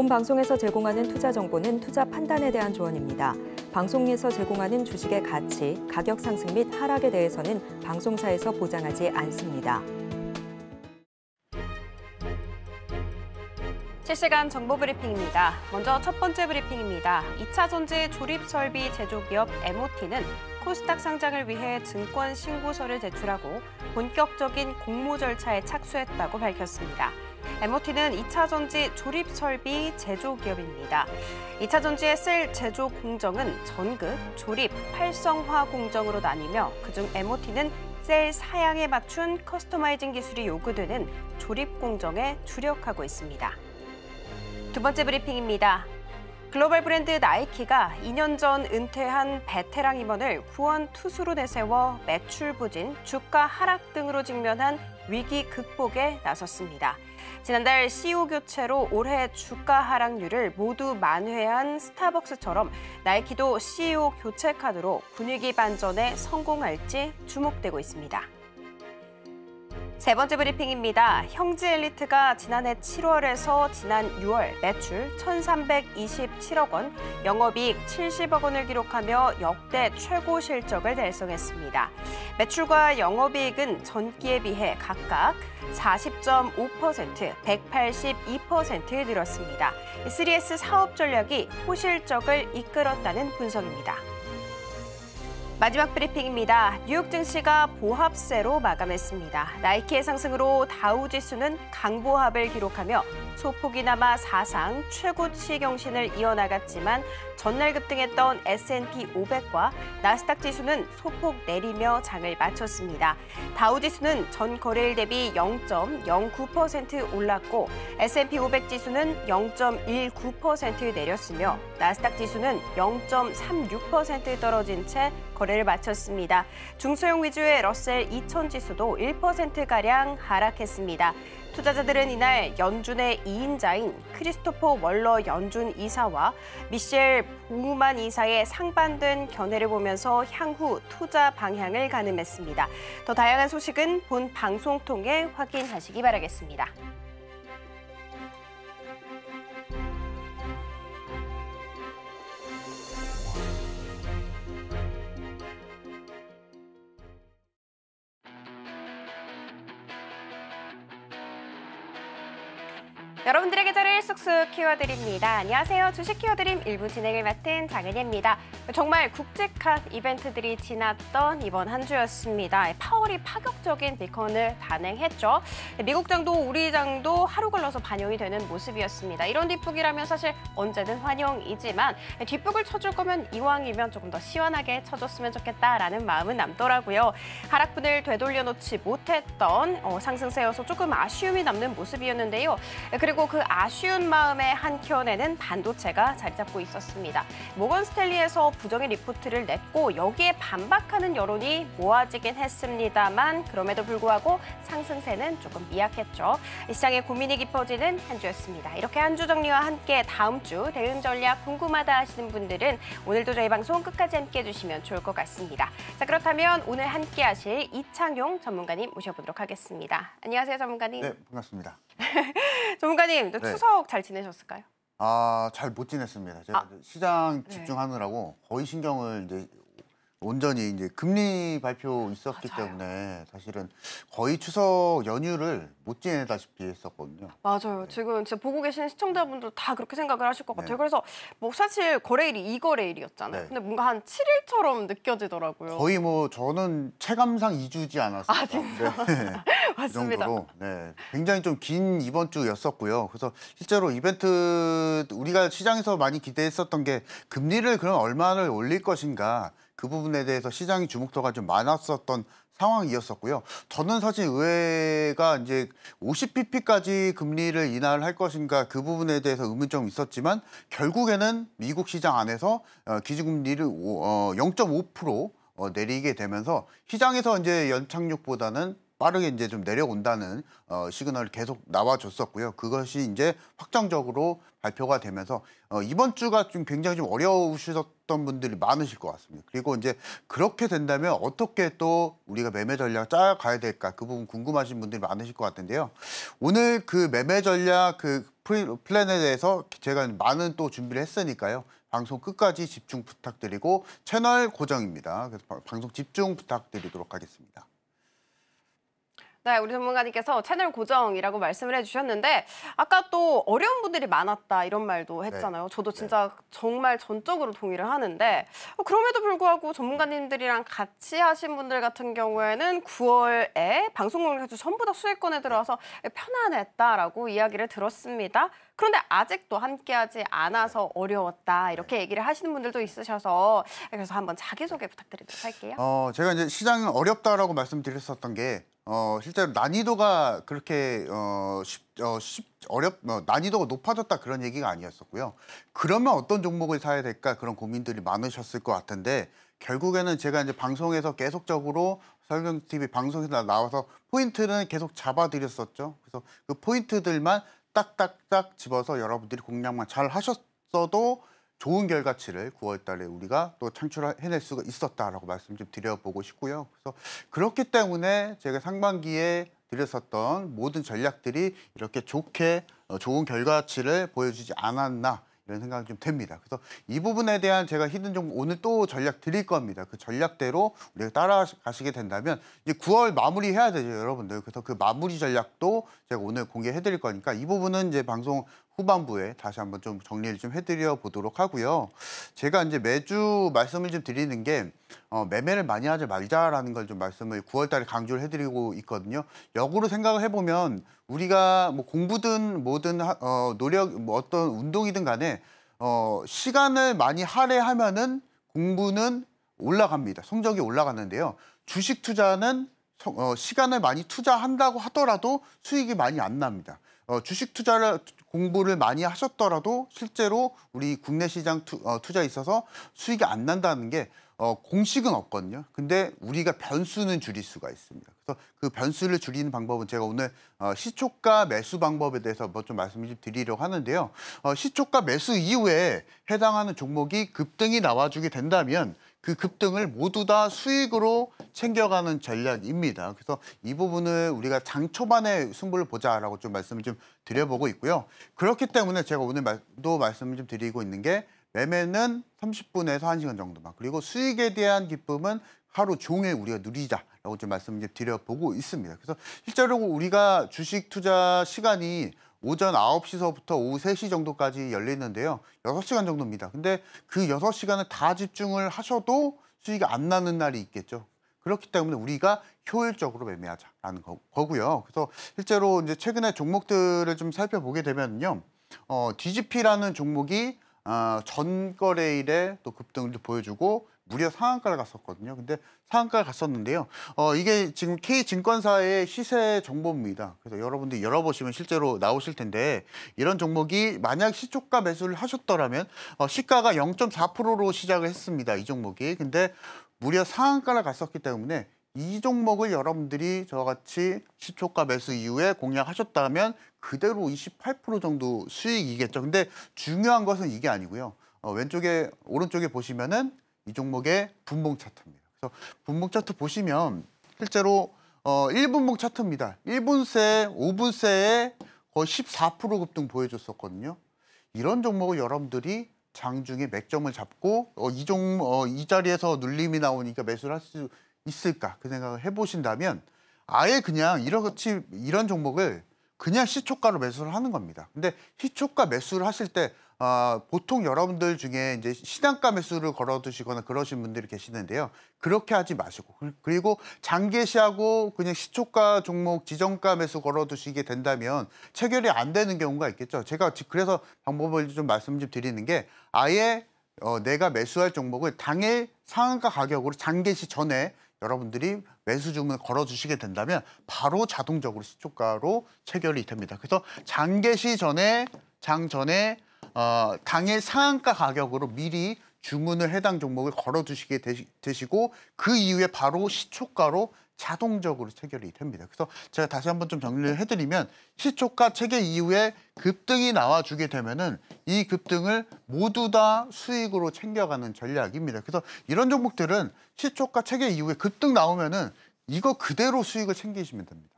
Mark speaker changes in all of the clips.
Speaker 1: 본 방송에서 제공하는 투자 정보는 투자 판단에 대한 조언입니다. 방송에서 제공하는 주식의 가치, 가격 상승 및 하락에 대해서는 방송사에서 보장하지 않습니다. 실시간 정보 브리핑입니다. 먼저 첫 번째 브리핑입니다. 2차 전지 조립 설비 제조기업 MOT는 코스닥 상장을 위해 증권 신고서를 제출하고 본격적인 공모 절차에 착수했다고 밝혔습니다. MOT는 2차 전지 조립 설비 제조 기업입니다. 2차 전지에 쓸 제조 공정은 전극, 조립, 활성화 공정으로 나뉘며 그중 MOT는 셀 사양에 맞춘 커스터마이징 기술이 요구되는 조립 공정에 주력하고 있습니다. 두 번째 브리핑입니다. 글로벌 브랜드 나이키가 2년 전 은퇴한 베테랑 임원을 후원 투수로 내세워 매출 부진, 주가 하락 등으로 직면한 위기 극복에 나섰습니다. 지난달 CEO 교체로 올해 주가 하락률을 모두 만회한 스타벅스처럼 나이키도 CEO 교체 카드로 분위기 반전에 성공할지 주목되고 있습니다. 세 번째 브리핑입니다. 형지 엘리트가 지난해 7월에서 지난 6월 매출 1,327억 원, 영업이익 70억 원을 기록하며 역대 최고 실적을 달성했습니다. 매출과 영업이익은 전기에 비해 각각 40.5%, 1 8 2 늘었습니다. 3S 사업 전략이 호실적을 이끌었다는 분석입니다. 마지막 브리핑입니다. 뉴욕 증시가 보합세로 마감했습니다. 나이키의 상승으로 다우 지수는 강보합을 기록하며 소폭이나마 사상 최고치 경신을 이어나갔지만 전날 급등했던 S&P 500과 나스닥 지수는 소폭 내리며 장을 마쳤습니다. 다우 지수는 전 거래일 대비 0.09% 올랐고 S&P 500 지수는 0.19% 내렸으며 나스닥 지수는 0.36% 떨어진 채 거래를 마쳤습니다. 중소형 위주의 러셀 2000 지수도 1%가량 하락했습니다. 투자자들은 이날 연준의 2인자인 크리스토퍼 월러 연준 이사와 미셸 보우만 이사의 상반된 견해를 보면서 향후 투자 방향을 가늠했습니다. 더 다양한 소식은 본 방송 통해 확인하시기 바라겠습니다. 여러분들에게저를 쑥쑥 키워드립니다. 안녕하세요. 주식 키워드림 일부 진행을 맡은 장은혜입니다. 정말 굵직한 이벤트들이 지났던 이번 한 주였습니다. 파월이 파격적인 비컨을 단행했죠 미국 장도 우리 장도 하루 걸러서 반영이 되는 모습이었습니다. 이런 뒷북이라면 사실 언제든 환영이지만 뒷북을 쳐줄 거면 이왕이면 조금 더 시원하게 쳐줬으면 좋겠다라는 마음은 남더라고요. 하락분을 되돌려 놓지 못했던 어, 상승세여서 조금 아쉬움이 남는 모습이었는데요. 그리고 그 아쉬운 마음에 한켠에는 반도체가 자리 잡고 있었습니다. 모건 스텔리에서 부정의 리포트를 냈고 여기에 반박하는 여론이 모아지긴 했습니다만 그럼에도 불구하고 상승세는 조금 미약했죠. 시장의 고민이 깊어지는 한 주였습니다. 이렇게 한 주 정리와 함께 다음 주 대응 전략 궁금하다 하시는 분들은 오늘도 저희 방송 끝까지 함께해 주시면 좋을 것 같습니다. 자 그렇다면 오늘 함께 하실 이창용 전문가님 모셔보도록 하겠습니다. 안녕하세요 전문가님. 네 반갑습니다. 전문가님, 네. 추석 잘 지내셨을까요?
Speaker 2: 아, 잘 못 지냈습니다. 제가 아. 시장 네. 집중하느라고 거의 신경을 이제 온전히 이제 금리 발표 있었기 맞아요. 때문에 사실은 거의 추석 연휴를 못 지내다시피 했었거든요.
Speaker 1: 맞아요. 네. 지금 제 보고 계신 시청자분들 다 그렇게 생각을 하실 것 같아요. 네. 그래서 뭐 사실 거래일이 이거래일이었잖아요. 네. 근데 뭔가 한 7일처럼 느껴지더라고요. 거의
Speaker 2: 뭐 저는 체감상 2주지 않았어요. 아, 진짜? 네.
Speaker 1: 맞습니다. 그 정도로
Speaker 2: 네, 굉장히 좀 긴 이번 주였었고요. 그래서 실제로 이벤트 우리가 시장에서 많이 기대했었던 게 금리를 그럼 얼마를 올릴 것인가 그 부분에 대해서 시장이 주목도가 좀 많았었던 상황이었었고요. 저는 사실 의회가 이제 50pp까지 금리를 인하를 할 것인가 그 부분에 대해서 의문점이 있었지만 결국에는 미국 시장 안에서 어, 기준금리를 0.5% 어, 어, 내리게 되면서 시장에서 이제 연착륙보다는 빠르게 이제 좀 내려온다는 어, 시그널 계속 나와줬었고요. 그것이 이제 확정적으로 발표가 되면서 어, 이번 주가 좀 굉장히 좀 어려우셨던 분들이 많으실 것 같습니다. 그리고 이제 그렇게 된다면 어떻게 또 우리가 매매 전략 짜가야 될까 그 부분 궁금하신 분들이 많으실 것 같은데요. 오늘 그 매매 전략 그 플랜에 대해서 제가 많은 또 준비를 했으니까요. 방송 끝까지 집중 부탁드리고 채널 고정입니다. 그래서 방송 집중 부탁드리도록 하겠습니다.
Speaker 1: 네, 우리 전문가님께서 채널 고정이라고 말씀을 해주셨는데 아까 또 어려운 분들이 많았다 이런 말도 네. 했잖아요. 네. 저도 진짜 네. 정말 전적으로 동의를 하는데 어, 그럼에도 불구하고 전문가님들이랑 같이 하신 분들 같은 경우에는 9월에 방송국에서 전부 다 수혜권에 들어와서 네. 편안했다라고 이야기를 들었습니다. 그런데 아직도 함께하지 않아서 네. 어려웠다 이렇게 얘기를 하시는 분들도 있으셔서 그래서 한번 자기소개 부탁드리도록 할게요. 어,
Speaker 2: 제가 이제 시장은 어렵다라고 말씀드렸었던 게 어, 실제로 난이도가 그렇게 어, 쉽, 어, 쉽, 어렵, 어, 난이도가 높아졌다 그런 얘기가 아니었었고요. 그러면 어떤 종목을 사야 될까 그런 고민들이 많으셨을 것 같은데 결국에는 제가 이제 방송에서 계속적으로 설경 TV 방송에서 나와서 포인트는 계속 잡아드렸었죠. 그래서 그 포인트들만 딱딱딱 집어서 여러분들이 공략만 잘 하셨어도 좋은 결과치를 9월 달에 우리가 또 창출해낼 수가 있었다라고 말씀 좀 드려보고 싶고요. 그래서 그렇기 때문에 제가 상반기에 드렸었던 모든 전략들이 이렇게 좋게 어, 좋은 결과치를 보여주지 않았나 이런 생각이 좀듭니다 그래서 이 부분에 대한 제가 히든 정보 오늘 또 전략 드릴 겁니다. 그 전략대로 우리가 따라가시게 된다면 이제 9월 마무리해야 되죠, 여러분들. 그래서 그 마무리 전략도 제가 오늘 공개해 드릴 거니까 이 부분은 이제 방송 후반부에 다시 한번 좀 정리를 좀 해드려 보도록 하고요. 제가 이제 매주 말씀을 좀 드리는 게 어, 매매를 많이 하지 말자라는 걸 좀 말씀을 9월달에 강조를 해드리고 있거든요. 역으로 생각을 해보면 우리가 뭐 공부든 뭐든 하, 어, 노력 뭐 어떤 운동이든 간에 어, 시간을 많이 할애하면은 공부는 올라갑니다. 성적이 올라가는데요. 주식 투자는 어, 시간을 많이 투자한다고 하더라도 수익이 많이 안 납니다. 어, 주식 투자를 공부를 많이 하셨더라도 실제로 우리 국내 시장 투, 어, 투자에 있어서 수익이 안 난다는 게 어, 공식은 없거든요. 근데 우리가 변수는 줄일 수가 있습니다. 그래서 그 변수를 줄이는 방법은 제가 오늘 어, 시초가 매수 방법에 대해서 뭐 좀 말씀을 드리려고 하는데요. 어, 시초가 매수 이후에 해당하는 종목이 급등이 나와주게 된다면 그 급등을 모두 다 수익으로 챙겨가는 전략입니다. 그래서 이 부분을 우리가 장 초반에 승부를 보자라고 좀 말씀을 좀 드려보고 있고요. 그렇기 때문에 제가 오늘도 말씀을 좀 드리고 있는 게 매매는 30분에서 1시간 정도만 그리고 수익에 대한 기쁨은 하루 종일 우리가 누리자라고 좀 말씀을 드려보고 있습니다. 그래서 실제로 우리가 주식 투자 시간이 오전 9시서부터 오후 3시 정도까지 열리는데요. 6시간 정도입니다. 근데 그 6시간을 다 집중을 하셔도 수익이 안 나는 날이 있겠죠. 그렇기 때문에 우리가 효율적으로 매매하자라는 거, 고요 그래서 실제로 이제 최근에 종목들을 좀 살펴보게 되면요. 어, DGP라는 종목이 어, 전 거래일에 또 급등을 보여주고 무려 상한가를 갔었거든요. 근데 상한가를 갔었는데요. 어, 이게 지금 K증권사의 시세 정보입니다. 그래서 여러분들이 열어보시면 실제로 나오실 텐데 이런 종목이 만약 시초가 매수를 하셨더라면 어, 시가가 0.4%로 시작을 했습니다. 이 종목이. 근데 무려 상한가를 갔었기 때문에 이 종목을 여러분들이 저같이 와 시초가 매수 이후에 공략하셨다면 그대로 28% 정도 수익이겠죠. 근데 중요한 것은 이게 아니고요. 어, 왼쪽에 오른쪽에 보시면은 이 종목의 분봉 차트입니다. 그래서 분봉 차트 보시면 실제로 어, 1분봉 차트입니다. 1분세, 5분세에 거의 14% 급등 보여줬었거든요. 이런 종목을 여러분들이 장중에 맥점을 잡고 어, 이, 종, 어, 이 자리에서 눌림이 나오니까 매수를 할 수 있을까 그 생각을 해보신다면 아예 그냥 이렇지 이런 종목을 그냥 시초가로 매수를 하는 겁니다. 근데 시초가 매수를 하실 때 어, 보통 여러분들 중에 이제 시장가 매수를 걸어 두시거나 그러신 분들이 계시는데요. 그렇게 하지 마시고 그, 그리고 장개시하고 그냥 시초가 종목 지정가 매수 걸어 두시게 된다면 체결이 안 되는 경우가 있겠죠. 제가 그래서 방법을 좀 말씀 좀 드리는 게 아예 어, 내가 매수할 종목을 당일 상한가 가격으로 장개시 전에 여러분들이 매수 주문을 걸어주시게 된다면 바로 자동적으로 시초가로 체결이 됩니다. 그래서 장개시 전에 장 전에 어, 당의 상한가 가격으로 미리 주문을 해당 종목을 걸어두시게 되시, 되시고 그 이후에 바로 시초가로 자동적으로 체결이 됩니다. 그래서 제가 다시 한번 좀 정리를 해드리면 시초가 체결 이후에 급등이 나와주게 되면은 이 급등을 모두 다 수익으로 챙겨가는 전략입니다. 그래서 이런 종목들은 시초가 체결 이후에 급등 나오면은 이거 그대로 수익을 챙기시면 됩니다.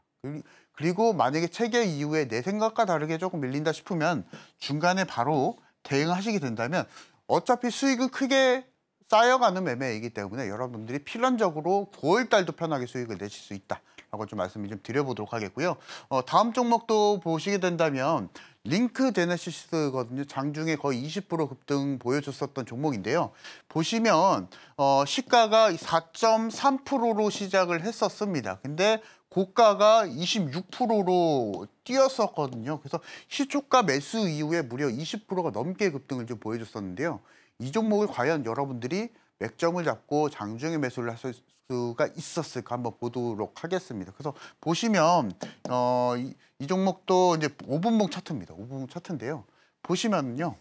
Speaker 2: 그리고 만약에 체결 이후에 내 생각과 다르게 조금 밀린다 싶으면 중간에 바로 대응하시게 된다면 어차피 수익은 크게 쌓여가는 매매이기 때문에 여러분들이 필연적으로 9월 달도 편하게 수익을 내실 수 있다라고 좀 말씀을 좀 드려보도록 하겠고요. 어, 다음 종목도 보시게 된다면 링크 제네시스거든요. 장중에 거의 20% 급등 보여줬었던 종목인데요. 보시면 어, 시가가 4.3%로 시작을 했었습니다. 근데 고가가 26%로 뛰었었거든요. 그래서 시초가 매수 이후에 무려 20%가 넘게 급등을 좀 보여줬었는데요. 이 종목을 과연 여러분들이 맥점을 잡고 장중에 매수를 하실 수가 있었을까 한번 보도록 하겠습니다. 그래서 보시면 어, 이, 이 종목도 이제 5분봉 차트입니다. 5분봉 차트인데요. 보시면요.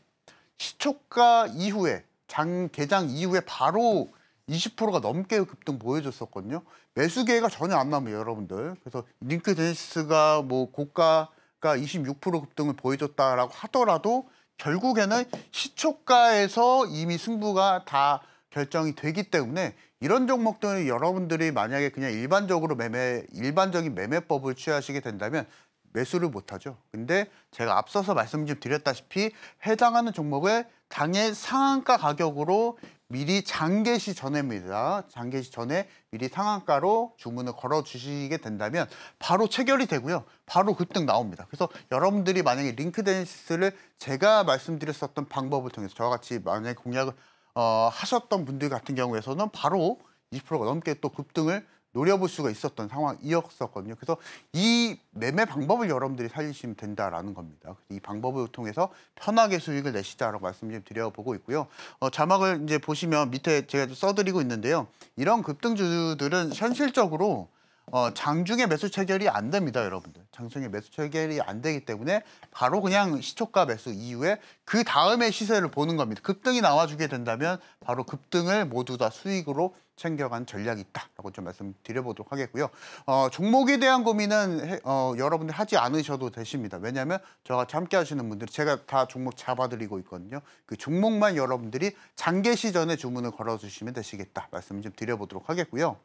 Speaker 2: 시초가 이후에 장 개장 이후에 바로 20%가 넘게 급등 보여줬었거든요. 매수 기회가 전혀 안 나면 여러분들. 그래서 링크 데니스가 뭐 고가가 26% 급등을 보여줬다라고 하더라도 결국에는 시초가에서 이미 승부가 다 결정이 되기 때문에 이런 종목들은 여러분들이 만약에 그냥 일반적으로 매매 일반적인 매매법을 취하시게 된다면 매수를 못하죠. 근데 제가 앞서서 말씀 좀 드렸다시피 해당하는 종목을 당의 상한가 가격으로 미리 장개시 전에입니다. 장개시 전에 미리 상한가로 주문을 걸어주시게 된다면 바로 체결이 되고요. 바로 급등 나옵니다. 그래서 여러분들이 만약에 링크댄스를 제가 말씀드렸었던 방법을 통해서 저와 같이 만약에 공략을 어, 하셨던 분들 같은 경우에서는 바로 20%가 넘게 또 급등을 노려볼 수가 있었던 상황이었었거든요. 그래서 이 매매 방법을 여러분들이 살리시면 된다라는 겁니다. 이 방법을 통해서 편하게 수익을 내시자라고 말씀을 드려보고 있고요. 어, 자막을 이제 보시면 밑에 제가 써드리고 있는데요. 이런 급등주들은 현실적으로 어, 장중에 매수 체결이 안 됩니다, 여러분들. 장중에 매수 체결이 안 되기 때문에 바로 그냥 시초가 매수 이후에 그 다음에 시세를 보는 겁니다. 급등이 나와주게 된다면 바로 급등을 모두 다 수익으로 챙겨간 전략이 있다라고 좀 말씀드려보도록 하겠고요. 어, 종목에 대한 고민은 해, 어, 여러분들 하지 않으셔도 되십니다. 왜냐하면 저와 함께 하시는 분들 제가 다 종목 잡아드리고 있거든요. 그 종목만 여러분들이 장계시 전에 주문을 걸어주시면 되시겠다 말씀 좀 드려보도록 하겠고요.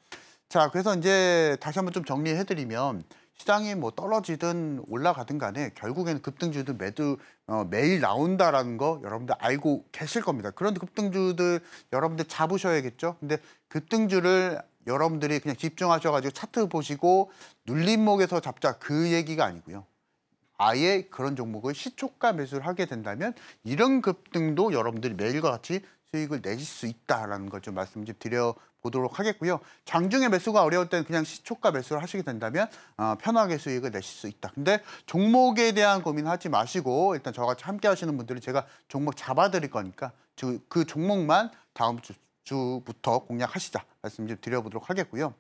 Speaker 2: 자, 그래서 이제 다시 한번 좀 정리해드리면 시장이 뭐 떨어지든 올라가든 간에 결국에는 급등주들 매주 어, 매일 나온다라는 거 여러분들 알고 계실 겁니다. 그런 급등주들 여러분들 잡으셔야겠죠. 근데 급등주를 여러분들이 그냥 집중하셔가지고 차트 보시고 눌림목에서 잡자 그 얘기가 아니고요. 아예 그런 종목을 시초가 매수를 하게 된다면 이런 급등도 여러분들이 매일과 같이 수익을 내실 수 있다라는 걸좀 말씀 좀 드려보도록 하겠고요. 장중에 매수가 어려울 때는 그냥 시초가 매수를 하시게 된다면 어, 편하게 수익을 내실 수 있다. 근데 종목에 대한 고민하지 마시고 일단 저같이 함께 하시는 분들은 제가 종목 잡아드릴 거니까 그 종목만 다음 주 주부터 공략하시자 말씀 좀 드려보도록 하겠고요.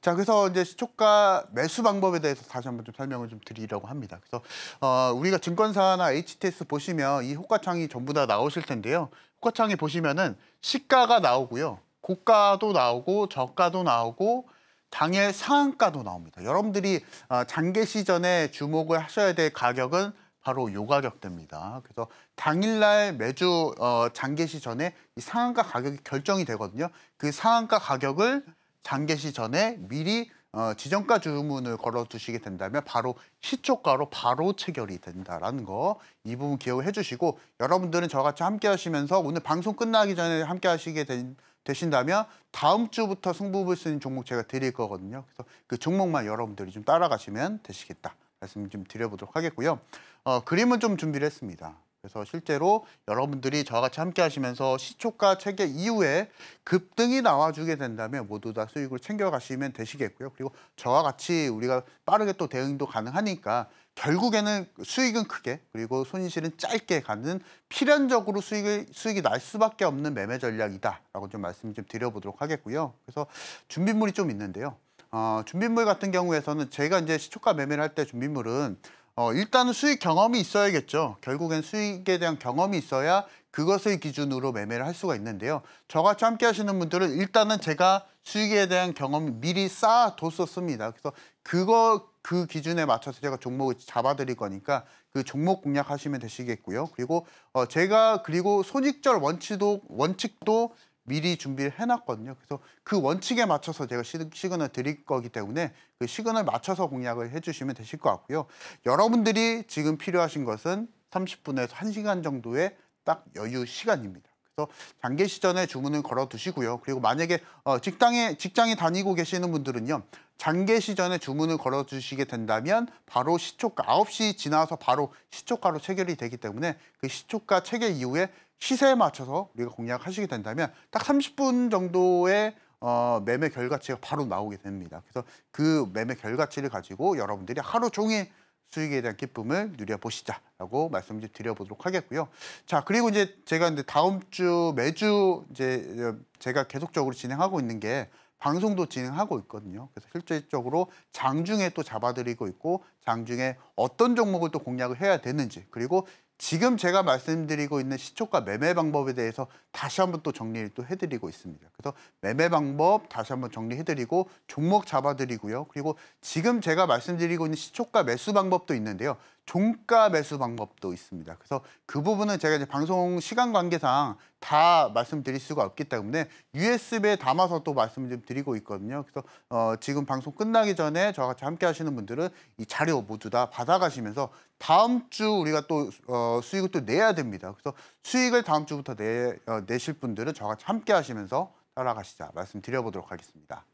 Speaker 2: 자, 그래서 이제 시초가 매수 방법에 대해서 다시 한번 좀 설명을 좀 드리려고 합니다. 그래서 어, 우리가 증권사나 HTS 보시면 이효과창이 전부 다 나오실 텐데요. 국화창에 보시면은 시가가 나오고요. 고가도 나오고 저가도 나오고 당일 상한가도 나옵니다. 여러분들이 어, 장계 시전에 주목을 하셔야 될 가격은 바로 요 가격대입니다. 그래서 당일날 매주 어, 장계 시전에 이 상한가 가격이 결정이 되거든요. 그 상한가 가격을 장계시 전에 미리 어, 지정가 주문을 걸어두시게 된다면 바로 시초가로 바로 체결이 된다라는 거 이 부분 기억해 주시고 여러분들은 저같이 함께 하시면서 오늘 방송 끝나기 전에 함께 하시게 된, 되신다면 다음 주부터 승부를 쓰는 종목 제가 드릴 거거든요. 그래서 그 종목만 여러분들이 좀 따라가시면 되시겠다. 말씀 좀 드려보도록 하겠고요. 어, 그림은 좀 준비를 했습니다. 그래서 실제로 여러분들이 저와 같이 함께 하시면서 시초가 체계 이후에 급등이 나와주게 된다면 모두 다 수익을 챙겨가시면 되시겠고요. 그리고 저와 같이 우리가 빠르게 또 대응도 가능하니까 결국에는 수익은 크게 그리고 손실은 짧게 가는 필연적으로 수익을, 수익이 날 수밖에 없는 매매 전략이다라고 좀 말씀을 좀 드려보도록 하겠고요. 그래서 준비물이 좀 있는데요. 어, 준비물 같은 경우에서는 제가 이제 시초가 매매를 할 때 준비물은 어, 일단은 수익 경험이 있어야겠죠. 결국엔 수익에 대한 경험이 있어야 그것을 기준으로 매매를 할 수가 있는데요. 저같이 함께 하시는 분들은 일단은 제가 수익에 대한 경험이 미리 쌓아뒀었습니다. 그래서 그거 그 기준에 맞춰서 제가 종목을 잡아드릴 거니까 그 종목 공략하시면 되시겠고요. 그리고 어, 제가 그리고 손익절 원칙도 원칙도 미리 준비를 해놨거든요. 그래서 그 원칙에 맞춰서 제가 시그널 드릴 거기 때문에 그 시그널 맞춰서 공략을 해주시면 되실 것 같고요. 여러분들이 지금 필요하신 것은 30분에서 1시간 정도의 딱 여유 시간입니다. 그래서 장기 시전에 주문을 걸어두시고요. 그리고 만약에 어, 직장에 직장에 다니고 계시는 분들은요. 장기 시전에 주문을 걸어주시게 된다면 바로 시초가 9시 지나서 바로 시초가로 체결이 되기 때문에 그 시초가 체결 이후에 시세에 맞춰서 우리가 공략하시게 된다면 딱 30분 정도의 어, 매매 결과치가 바로 나오게 됩니다. 그래서 그 매매 결과치를 가지고 여러분들이 하루 종일 수익에 대한 기쁨을 누려보시자라고 말씀 좀 드려보도록 하겠고요. 자, 그리고 이제 제가 이제 다음 주 매주 이제 제가 계속적으로 진행하고 있는 게 방송도 진행하고 있거든요. 그래서 실질적으로 장중에 또 잡아드리고 있고 장중에 어떤 종목을 또 공략을 해야 되는지 그리고 지금 제가 말씀드리고 있는 시초가 매매 방법에 대해서 다시 한번 또 정리를 또 해드리고 있습니다. 그래서 매매 방법 다시 한번 정리해드리고 종목 잡아드리고요. 그리고 지금 제가 말씀드리고 있는 시초가 매수 방법도 있는데요. 종가 매수 방법도 있습니다. 그래서 그 부분은 제가 이제 방송 시간 관계상 다 말씀드릴 수가 없기 때문에 USB에 담아서 또 말씀 좀 드리고 있거든요. 그래서 어, 지금 방송 끝나기 전에 저와 같이 함께 하시는 분들은 이 자료 모두 다 받아가시면서 다음 주 우리가 또 어, 수익을 또 내야 됩니다. 그래서 수익을 다음 주부터 내, 어, 내실 분들은 저와 같이 함께 하시면서 따라가시자 말씀드려보도록 하겠습니다.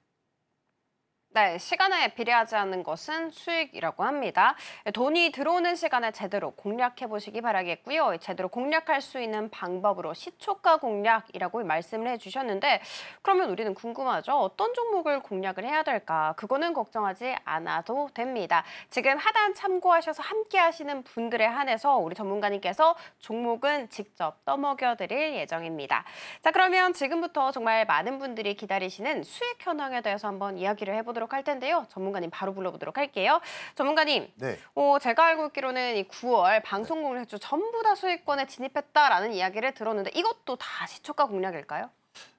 Speaker 1: 네, 시간에 비례하지 않는 것은 수익이라고 합니다. 돈이 들어오는 시간에 제대로 공략해 보시기 바라겠고요. 제대로 공략할 수 있는 방법으로 시초가 공략이라고 말씀을 해주셨는데 그러면 우리는 궁금하죠. 어떤 종목을 공략을 해야 될까? 그거는 걱정하지 않아도 됩니다. 지금 하단 참고하셔서 함께 하시는 분들에 한해서 우리 전문가님께서 종목은 직접 떠먹여 드릴 예정입니다. 자, 그러면 지금부터 정말 많은 분들이 기다리시는 수익 현황에 대해서 한번 이야기를 해보도록 해도록할 텐데요. 전문가님 바로 불러보도록 할게요. 전문가님, 네. 어, 제가 알고 있기로는 이 9월 방송국을 해주 전부 다 수익권에 진입했다라는 이야기를 들었는데 이것도 다 시초가 공략일까요?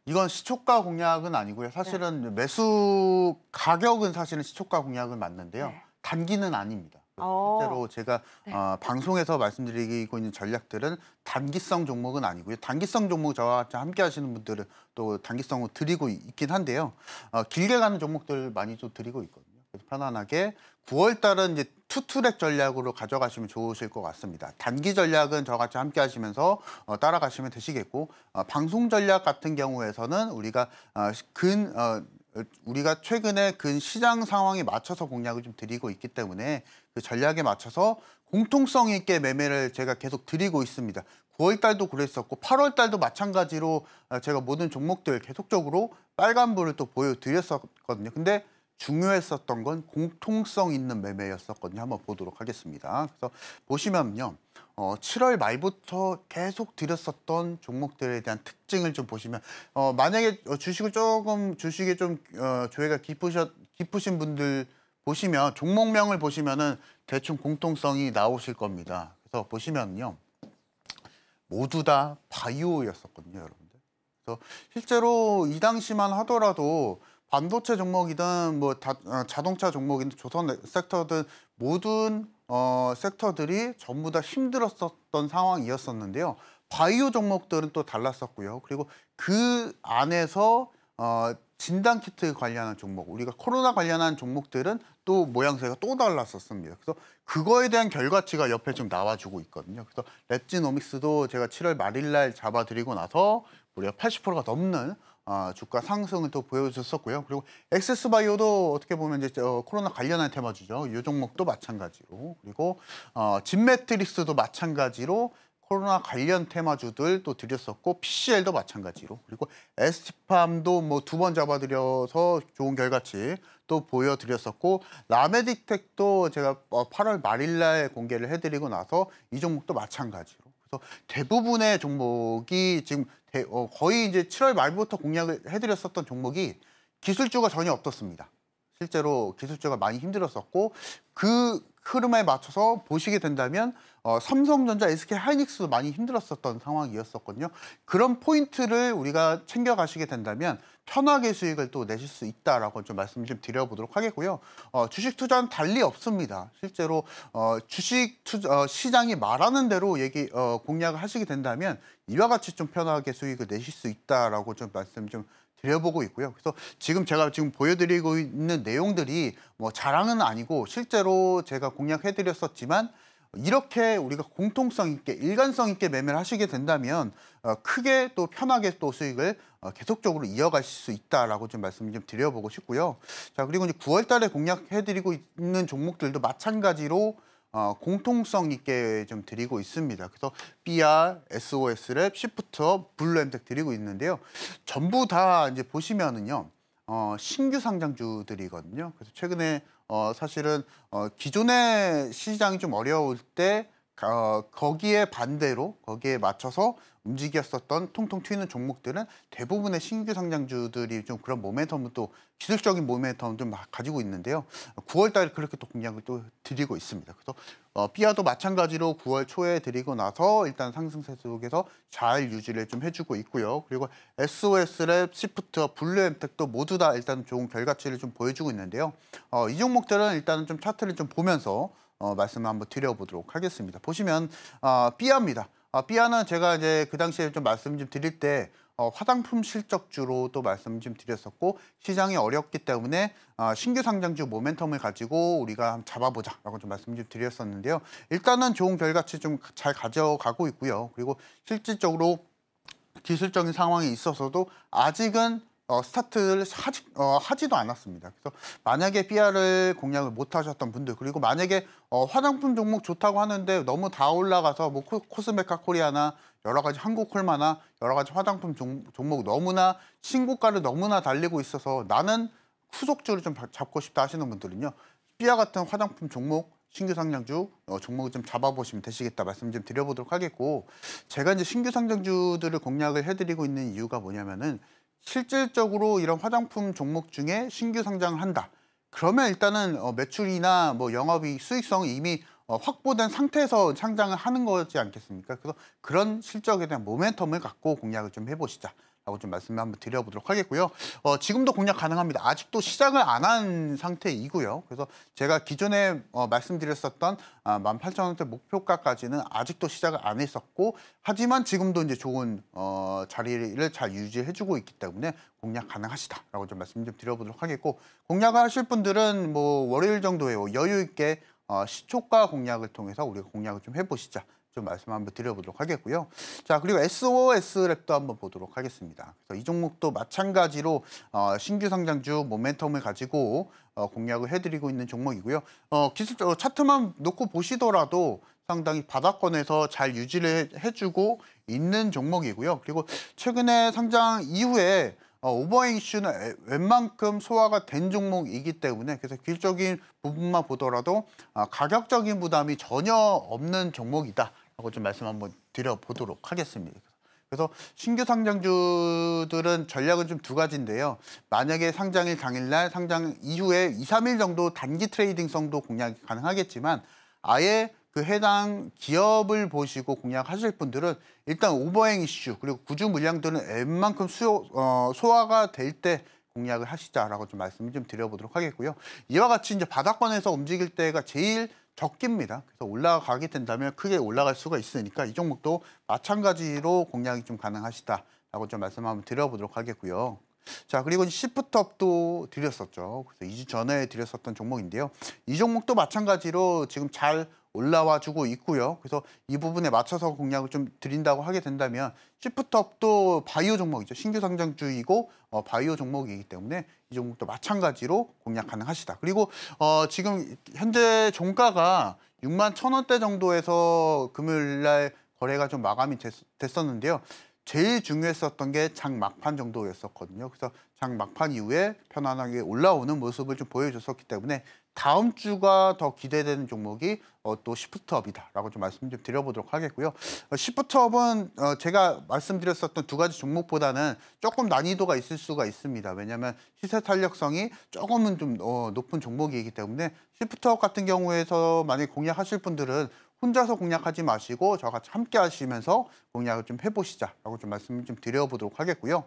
Speaker 2: 이건 시초가 공략은 아니고요. 사실은 네. 매수 가격은 사실은 시초가 공략은 맞는데요. 네. 단기는 아닙니다. 어. 실제로 제가 네. 어, 방송에서 말씀드리고 있는 전략들은 단기성 종목은 아니고요. 단기성 종목 저와 함께 하시는 분들은 또 단기성을 드리고 있긴 한데요. 어, 길게 가는 종목들 많이 좀 드리고 있거든요. 그래서 편안하게 9월 달은 이제 투트랙 전략으로 가져가시면 좋으실 것 같습니다. 단기 전략은 저같이 함께 하시면서 어, 따라가시면 되시겠고 어, 방송 전략 같은 경우에서는 우리가 어, 근 어, 우리가 최근에 근 시장 상황에 맞춰서 공략을 좀 드리고 있기 때문에 그 전략에 맞춰서 공통성 있게 매매를 제가 계속 드리고 있습니다. 9월 달도 그랬었고 8월 달도 마찬가지로 어, 제가 모든 종목들 계속적으로 빨간불을 또 보여드렸었거든요. 근데 중요했었던 건 공통성 있는 매매였었거든요. 한번 보도록 하겠습니다. 그래서 보시면요. 어, 7월 말부터 계속 드렸었던 종목들에 대한 특징을 좀 보시면 어, 만약에 어, 주식을 조금 주식에 좀 어, 조회가 깊으셨, 깊으신 분들 보시면 종목명을 보시면은 대충 공통성이 나오실 겁니다. 그래서 보시면요. 모두 다 바이오였었거든요, 여러분들. 그래서 실제로 이 당시만 하더라도 반도체 종목이든 뭐 다, 어, 자동차 종목이든 조선 섹터든 모든 어, 섹터들이 전부 다 힘들었었던 상황이었었는데요. 바이오 종목들은 또 달랐었고요. 그리고 그 안에서 어, 진단키트 관련한 종목, 우리가 코로나 관련한 종목들은 또 모양새가 또 달랐었습니다. 그래서 그거에 대한 결과치가 옆에 좀 나와주고 있거든요. 그래서 렛지노믹스도 제가 7월 말일 날 잡아드리고 나서 무려 80%가 넘는 어, 주가 상승을 또 보여줬었고요. 그리고 엑세스바이오도 어떻게 보면 이제 어, 코로나 관련한 테마주죠. 요 종목도 마찬가지로 그리고 어, 진매트릭스도 마찬가지로 코로나 관련 테마주들 또 드렸었고 PCL도 마찬가지로 그리고 에스티팜도 뭐 두 번 잡아드려서 좋은 결과치 또 보여드렸었고 라메디텍도 제가 8월 어, 말일날 공개를 해드리고 나서 이 종목도 마찬가지로 그래서 대부분의 종목이 지금 어, 거의 이제 7월 말부터 공략을 해드렸었던 종목이 기술주가 전혀 없었습니다. 실제로 기술주가 많이 힘들었었고 그 흐름에 맞춰서 보시게 된다면 어, 삼성전자, SK 하이닉스도 많이 힘들었었던 상황이었었거든요. 그런 포인트를 우리가 챙겨 가시게 된다면 편하게 수익을 또 내실 수 있다라고 좀 말씀을 좀 드려보도록 하겠고요. 어, 주식 투자는 달리 없습니다. 실제로 어, 주식 투자, 어, 시장이 말하는 대로 얘기 어, 공략을 하시게 된다면 이와 같이 좀 편하게 수익을 내실 수 있다라고 좀 말씀 좀 그려보고 있고요. 그래서 지금 제가 지금 보여드리고 있는 내용들이 뭐 자랑은 아니고 실제로 제가 공략해드렸었지만 이렇게 우리가 공통성 있게 일관성 있게 매매를 하시게 된다면 어, 크게 또 편하게 또 수익을 어, 계속적으로 이어가실 수 있다라고 좀 말씀을 좀 드려보고 싶고요. 자 그리고 이제 9월달에 공략해드리고 있는 종목들도 마찬가지로 어, 공통성 있게 좀 드리고 있습니다. 그래서 BR, SOS 랩, 시프트 블루 엠텍 드리고 있는데요. 전부 다 이제 보시면은요. 어, 신규 상장주들이거든요. 그래서 최근에 어, 사실은 어, 기존의 시장이 좀 어려울 때 어, 거기에 반대로 거기에 맞춰서 움직였었던 통통 튀는 종목들은 대부분의 신규 상장주들이 좀 그런 모멘텀을 또 기술적인 모멘텀을 좀 가지고 있는데요. 9월 달에 그렇게 또 공략을 또 드리고 있습니다. 그래서 어, 삐아도 마찬가지로 9월 초에 드리고 나서 일단 상승세 속에서 잘 유지를 좀 해주고 있고요. 그리고 SOS랩, 시프트와 블루엠텍도 모두 다 일단 좋은 결과치를 좀 보여주고 있는데요. 어, 이 종목들은 일단은 좀 차트를 좀 보면서 어, 말씀을 한번 드려보도록 하겠습니다. 보시면 어, 삐아입니다. 어, 삐아는 제가 이제 그 당시에 좀 말씀 좀 드릴 때 어, 화장품 실적주로 또 말씀 좀 드렸었고 시장이 어렵기 때문에 어, 신규 상장주 모멘텀을 가지고 우리가 잡아보자라고 좀 말씀 좀 드렸었는데요. 일단은 좋은 결과치 좀 잘 가져가고 있고요. 그리고 실질적으로 기술적인 상황이 있어서도 아직은 어, 스타트를 하지, 어, 하지도 않았습니다. 그래서 만약에 BR을 공략을 못 하셨던 분들 그리고 만약에 어, 화장품 종목 좋다고 하는데 너무 다 올라가서 뭐 코, 스메카 코리아나 여러 가지 한국콜마나 여러 가지 화장품 종, 종목 너무나 신고가를 너무나 달리고 있어서 나는 후속주를 좀 잡고 싶다 하시는 분들은요. 삐아 같은 화장품 종목 신규 상장주 어, 종목을 좀 잡아보시면 되시겠다 말씀 좀 드려보도록 하겠고 제가 이제 신규 상장주들을 공략을 해드리고 있는 이유가 뭐냐면은 실질적으로 이런 화장품 종목 중에 신규 상장을 한다. 그러면 일단은 어, 매출이나 뭐 영업이 수익성이 이미 어, 확보된 상태에서 상장을 하는 거지 않겠습니까? 그래서 그런 실적에 대한 모멘텀을 갖고 공략을 좀 해보시자. 라고 좀 말씀을 한번 드려보도록 하겠고요. 어, 지금도 공략 가능합니다. 아직도 시작을 안 한 상태이고요. 그래서 제가 기존에 어, 말씀드렸었던 아, 18,000원대 목표가까지는 아직도 시작을 안 했었고 하지만 지금도 이제 좋은 어, 자리를 잘 유지해주고 있기 때문에 공략 가능하시다라고 좀 말씀 좀 드려보도록 하겠고 공략을 하실 분들은 뭐 월요일 정도에 여유 있게 어, 시초가 공략을 통해서 우리가 공략을 좀 해보시자. 좀 말씀 한번 드려보도록 하겠고요. 자 그리고 SOS 랩도 한번 보도록 하겠습니다. 그래서 이 종목도 마찬가지로 어, 신규 상장주 모멘텀을 가지고 어, 공략을 해드리고 있는 종목이고요. 어, 기술 어, 차트만 놓고 보시더라도 상당히 바닥권에서 잘 유지를 해주고 있는 종목이고요. 그리고 최근에 상장 이후에 어, 오버행 이슈는 웬만큼 소화가 된 종목이기 때문에 그래서 길적인 부분만 보더라도 어, 가격적인 부담이 전혀 없는 종목이다. 하고 좀 말씀 한번 드려보도록 하겠습니다. 그래서 신규 상장주들은 전략은 좀 두 가지인데요. 만약에 상장일 당일날 상장 이후에 2, 3일 정도 단기 트레이딩성도 공략이 가능하겠지만 아예 그 해당 기업을 보시고 공략하실 분들은 일단 오버행 이슈 그리고 구주 물량들은 웬만큼 수요, 어, 소화가 될 때 공략을 하시자라고 좀 말씀을 좀 드려보도록 하겠고요. 이와 같이 이제 바닥권에서 움직일 때가 제일 적깁니다. 그래서 올라가게 된다면 크게 올라갈 수가 있으니까 이 종목도 마찬가지로 공략이 좀 가능하시다라고 좀 말씀 한번 드려보도록 하겠고요. 자 그리고 시프트업도 드렸었죠. 그래서 2주 전에 드렸었던 종목인데요. 이 종목도 마찬가지로 지금 잘 올라와 주고 있고요. 그래서 이 부분에 맞춰서 공략을 좀 드린다고 하게 된다면 시프트업도 바이오 종목이죠. 신규 상장주이고 어, 바이오 종목이기 때문에 이 종목도 마찬가지로 공략 가능하시다. 그리고 어, 지금 현재 종가가 6만 1천 원대 정도에서 금요일 날 거래가 좀 마감이 됐, 었는데요 제일 중요했었던 게 장막판 정도였었거든요. 그래서 장막판 이후에 편안하게 올라오는 모습을 좀 보여줬었기 때문에 다음 주가 더 기대되는 종목이 어, 또 시프트업이다라고 좀 말씀 좀 드려보도록 하겠고요. 어, 시프트업은 어, 제가 말씀드렸었던 두 가지 종목보다는 조금 난이도가 있을 수가 있습니다. 왜냐하면 시세 탄력성이 조금은 좀 어, 높은 종목이기 때문에 시프트업 같은 경우에서 만약 공략하실 분들은 혼자서 공략하지 마시고 저와 함께 하시면서 공략을 좀 해보시자라고 좀 말씀을 좀 드려보도록 하겠고요.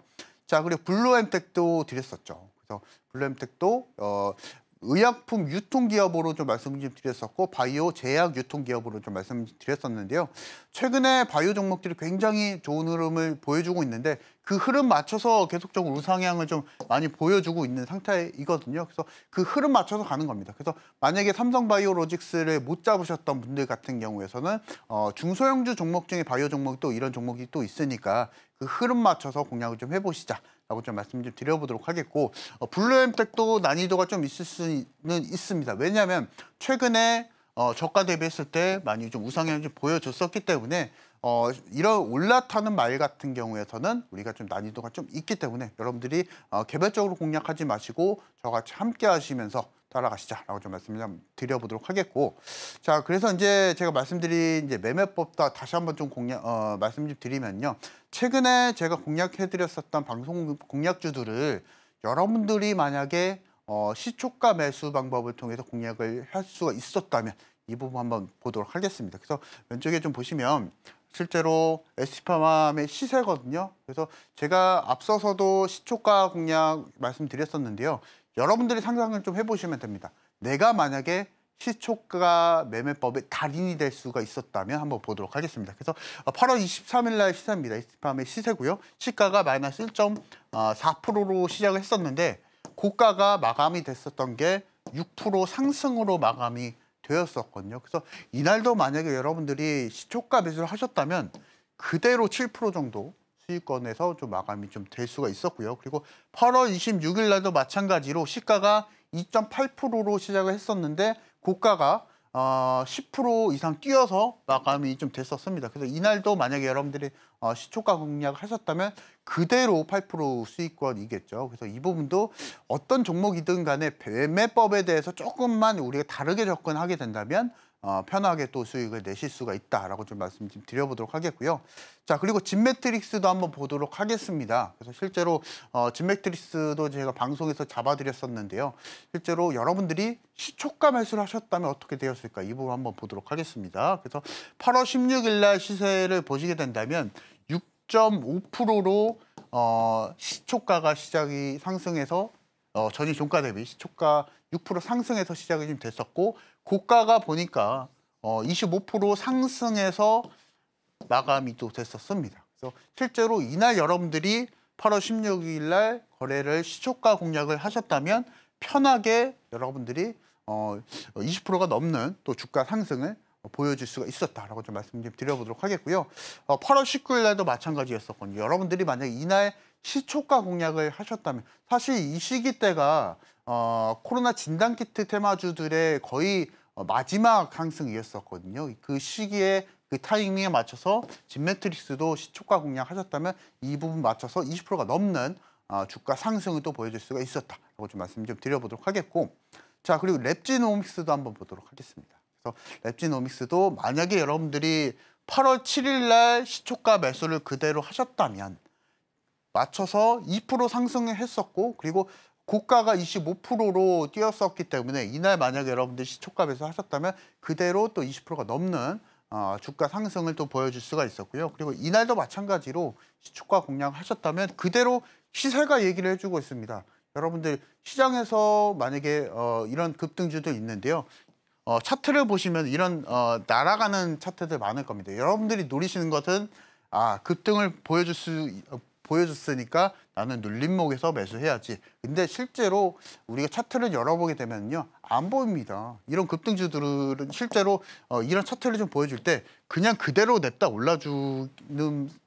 Speaker 2: 자 그리고 블루엠텍도 드렸었죠. 그래서 블루엠텍도 어, 의약품 유통기업으로 좀 말씀을 좀 드렸었고 바이오 제약 유통기업으로 좀 말씀을 드렸었는데요. 최근에 바이오 종목들이 굉장히 좋은 흐름을 보여주고 있는데 그 흐름 맞춰서 계속적으로 우상향을 좀 많이 보여주고 있는 상태이거든요. 그래서 그 흐름 맞춰서 가는 겁니다. 그래서 만약에 삼성바이오로직스를 못 잡으셨던 분들 같은 경우에는 어, 중소형주 종목 중에 바이오 종목이 또 이런 종목이 또 있으니까 그 흐름 맞춰서 공략을 좀 해보시자. 라고 좀 말씀 좀 드려보도록 하겠고 어, 블루엠텍도 난이도가 좀 있을 수는 있습니다. 왜냐하면 최근에 어, 저가 대비했을 때 많이 좀 우상향을 좀 보여줬었기 때문에 어, 이런 올라타는 말 같은 경우에서는 우리가 좀 난이도가 좀 있기 때문에 여러분들이 어, 개별적으로 공략하지 마시고 저같이 함께 하시면서 따라가시자라고 좀 말씀을 드려보도록 하겠고 자 그래서 이제 제가 말씀드린 이제 매매법도 다시 한번 좀 공략 어, 말씀 좀 드리면요 최근에 제가 공략해드렸었던 방송 공략주들을 여러분들이 만약에 어, 시초가 매수 방법을 통해서 공략을 할 수가 있었다면 이 부분 한번 보도록 하겠습니다 그래서 왼쪽에 좀 보시면 실제로 에스티파맘의 시세거든요. 그래서 제가 앞서서도 시초가 공략 말씀드렸었는데요. 여러분들이 상상을 좀 해보시면 됩니다. 내가 만약에 시초가 매매법의 달인이 될 수가 있었다면 한번 보도록 하겠습니다. 그래서 8월 23일 날 시세입니다. 에스티맘의 시세고요. 시가가 마이너스 1.4%로 시작을 했었는데 고가가 마감이 됐었던 게 6% 상승으로 마감이 되었었거든요. 그래서 이날도 만약에 여러분들이 시초가 매수를 하셨다면 그대로 7% 정도 수익권에서 좀 마감이 좀 될 수가 있었고요. 그리고 8월 26일 날도 마찬가지로 시가가 2.8%로 시작을 했었는데 고가가 어, 10% 이상 뛰어서 마감이 좀 됐었습니다. 그래서 이날도 만약에 여러분들이 어, 시초가 공략 하셨다면 그대로 8% 수익권이겠죠. 그래서 이 부분도 어떤 종목이든 간에 매매법에 대해서 조금만 우리가 다르게 접근하게 된다면 어, 편하게 또 수익을 내실 수가 있다라고 좀 말씀 좀 드려보도록 하겠고요. 자 그리고 진 매트릭스도 한번 보도록 하겠습니다. 그래서 실제로 어, 진 매트릭스도 제가 방송에서 잡아드렸었는데요. 실제로 여러분들이 시초가 매수를 하셨다면 어떻게 되었을까 이 부분 한번 보도록 하겠습니다. 그래서 8월 16일 날 시세를 보시게 된다면 6.5%로 어, 시초가가 시작이 상승해서 어, 전일 종가 대비 시초가 6% 상승해서 시작이 좀 됐었고 고가가 보니까 어, 25% 상승해서 마감이 또 됐었습니다. 그래서 실제로 이날 여러분들이 8월 16일 날 거래를 시초가 공략을 하셨다면 편하게 여러분들이 어, 20%가 넘는 또 주가 상승을 보여줄 수가 있었다라고 좀 말씀 좀 드려보도록 하겠고요. 어, 8월 19일 날도 마찬가지였었거든요. 여러분들이 만약 이날 시초가 공략을 하셨다면 사실 이 시기 때가 어, 코로나 진단키트 테마주들의 거의 어, 마지막 항승이었었거든요. 그 시기에 그 타이밍에 맞춰서 진매트릭스도 시초가 공략하셨다면 이 부분 맞춰서 20%가 넘는 어, 주가 상승을 또 보여줄 수가 있었다라고 좀 말씀 좀 드려보도록 하겠고 자 그리고 랩지노믹스도 한번 보도록 하겠습니다. 그래서 랩지노믹스도 만약에 여러분들이 8월 7일 날 시초가 매수를 그대로 하셨다면 맞춰서 2% 상승을 했었고 그리고 고가가 25%로 뛰었었기 때문에 이날 만약에 여러분들 시초값에서 하셨다면 그대로 또 20%가 넘는 어, 주가 상승을 또 보여줄 수가 있었고요. 그리고 이날도 마찬가지로 시초가 공략하셨다면 그대로 시세가 얘기를 해주고 있습니다. 여러분들 시장에서 만약에 어, 이런 급등주도 있는데요. 어, 차트를 보시면 이런 어, 날아가는 차트들 많을 겁니다. 여러분들이 노리시는 것은 아 급등을 보여줄 수 어, 보여줬으니까 나는 눌림목에서 매수해야지. 근데 실제로 우리가 차트를 열어보게 되면요. 안 보입니다. 이런 급등주들은 실제로 어, 이런 차트를 좀 보여줄 때 그냥 그대로 냅다 올라주는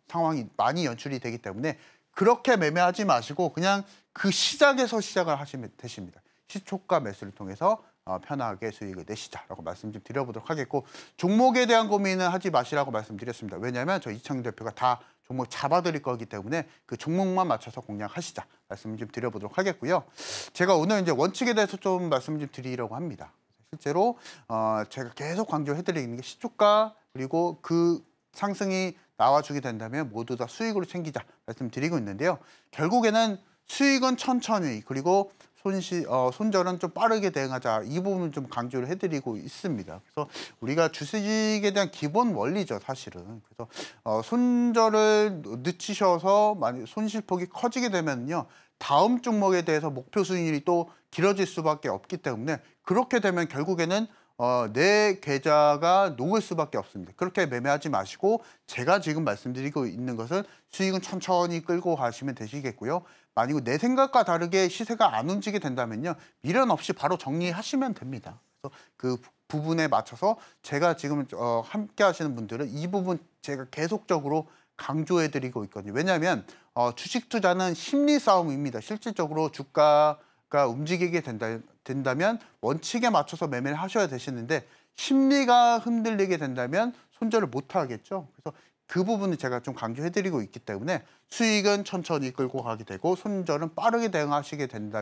Speaker 2: 상황이 많이 연출이 되기 때문에 그렇게 매매하지 마시고 그냥 그 시작에서 시작을 하시면 되십니다. 시초가 매수를 통해서 어, 편하게 수익을 내시자라고 말씀 좀 드려보도록 하겠고 종목에 대한 고민은 하지 마시라고 말씀드렸습니다. 왜냐하면 저 이창 대표가 다 종목 잡아드릴 거기 때문에 그 종목만 맞춰서 공략하시자 말씀 좀 드려보도록 하겠고요. 제가 오늘 이제 원칙에 대해서 좀 말씀 좀 드리려고 합니다. 실제로 어, 제가 계속 강조해드리는 게 시초가 그리고 그 상승이 나와주게 된다면 모두 다 수익으로 챙기자 말씀드리고 있는데요. 결국에는 수익은 천천히 그리고 손시, 어, 손절은 좀 빠르게 대응하자 이 부분을 좀 강조를 해드리고 있습니다. 그래서 우리가 주식에 대한 기본 원리죠 사실은. 그래서 어, 손절을 늦추셔서 만약 손실폭이 커지게 되면요 다음 종목에 대해서 목표 수익률이 또 길어질 수밖에 없기 때문에 그렇게 되면 결국에는 어, 내 계좌가 녹을 수밖에 없습니다. 그렇게 매매하지 마시고 제가 지금 말씀드리고 있는 것은 수익은 천천히 끌고 가시면 되시겠고요. 만이고 내 생각과 다르게 시세가 안 움직이게 된다면요. 미련 없이 바로 정리하시면 됩니다. 그래서 그 부분에 맞춰서 제가 지금 어, 함께 하시는 분들은 이 부분 제가 계속적으로 강조해드리고 있거든요. 왜냐하면 어, 주식 투자는 심리 싸움입니다. 실질적으로 주가가 움직이게 된다, 된다면 원칙에 맞춰서 매매를 하셔야 되시는데 심리가 흔들리게 된다면 손절을 못 하겠죠. 그래서 그 부분을 제가 좀 강조해드리고 있기 때문에 수익은 천천히 끌고 가게 되고 손절은 빠르게 대응하시게 된다,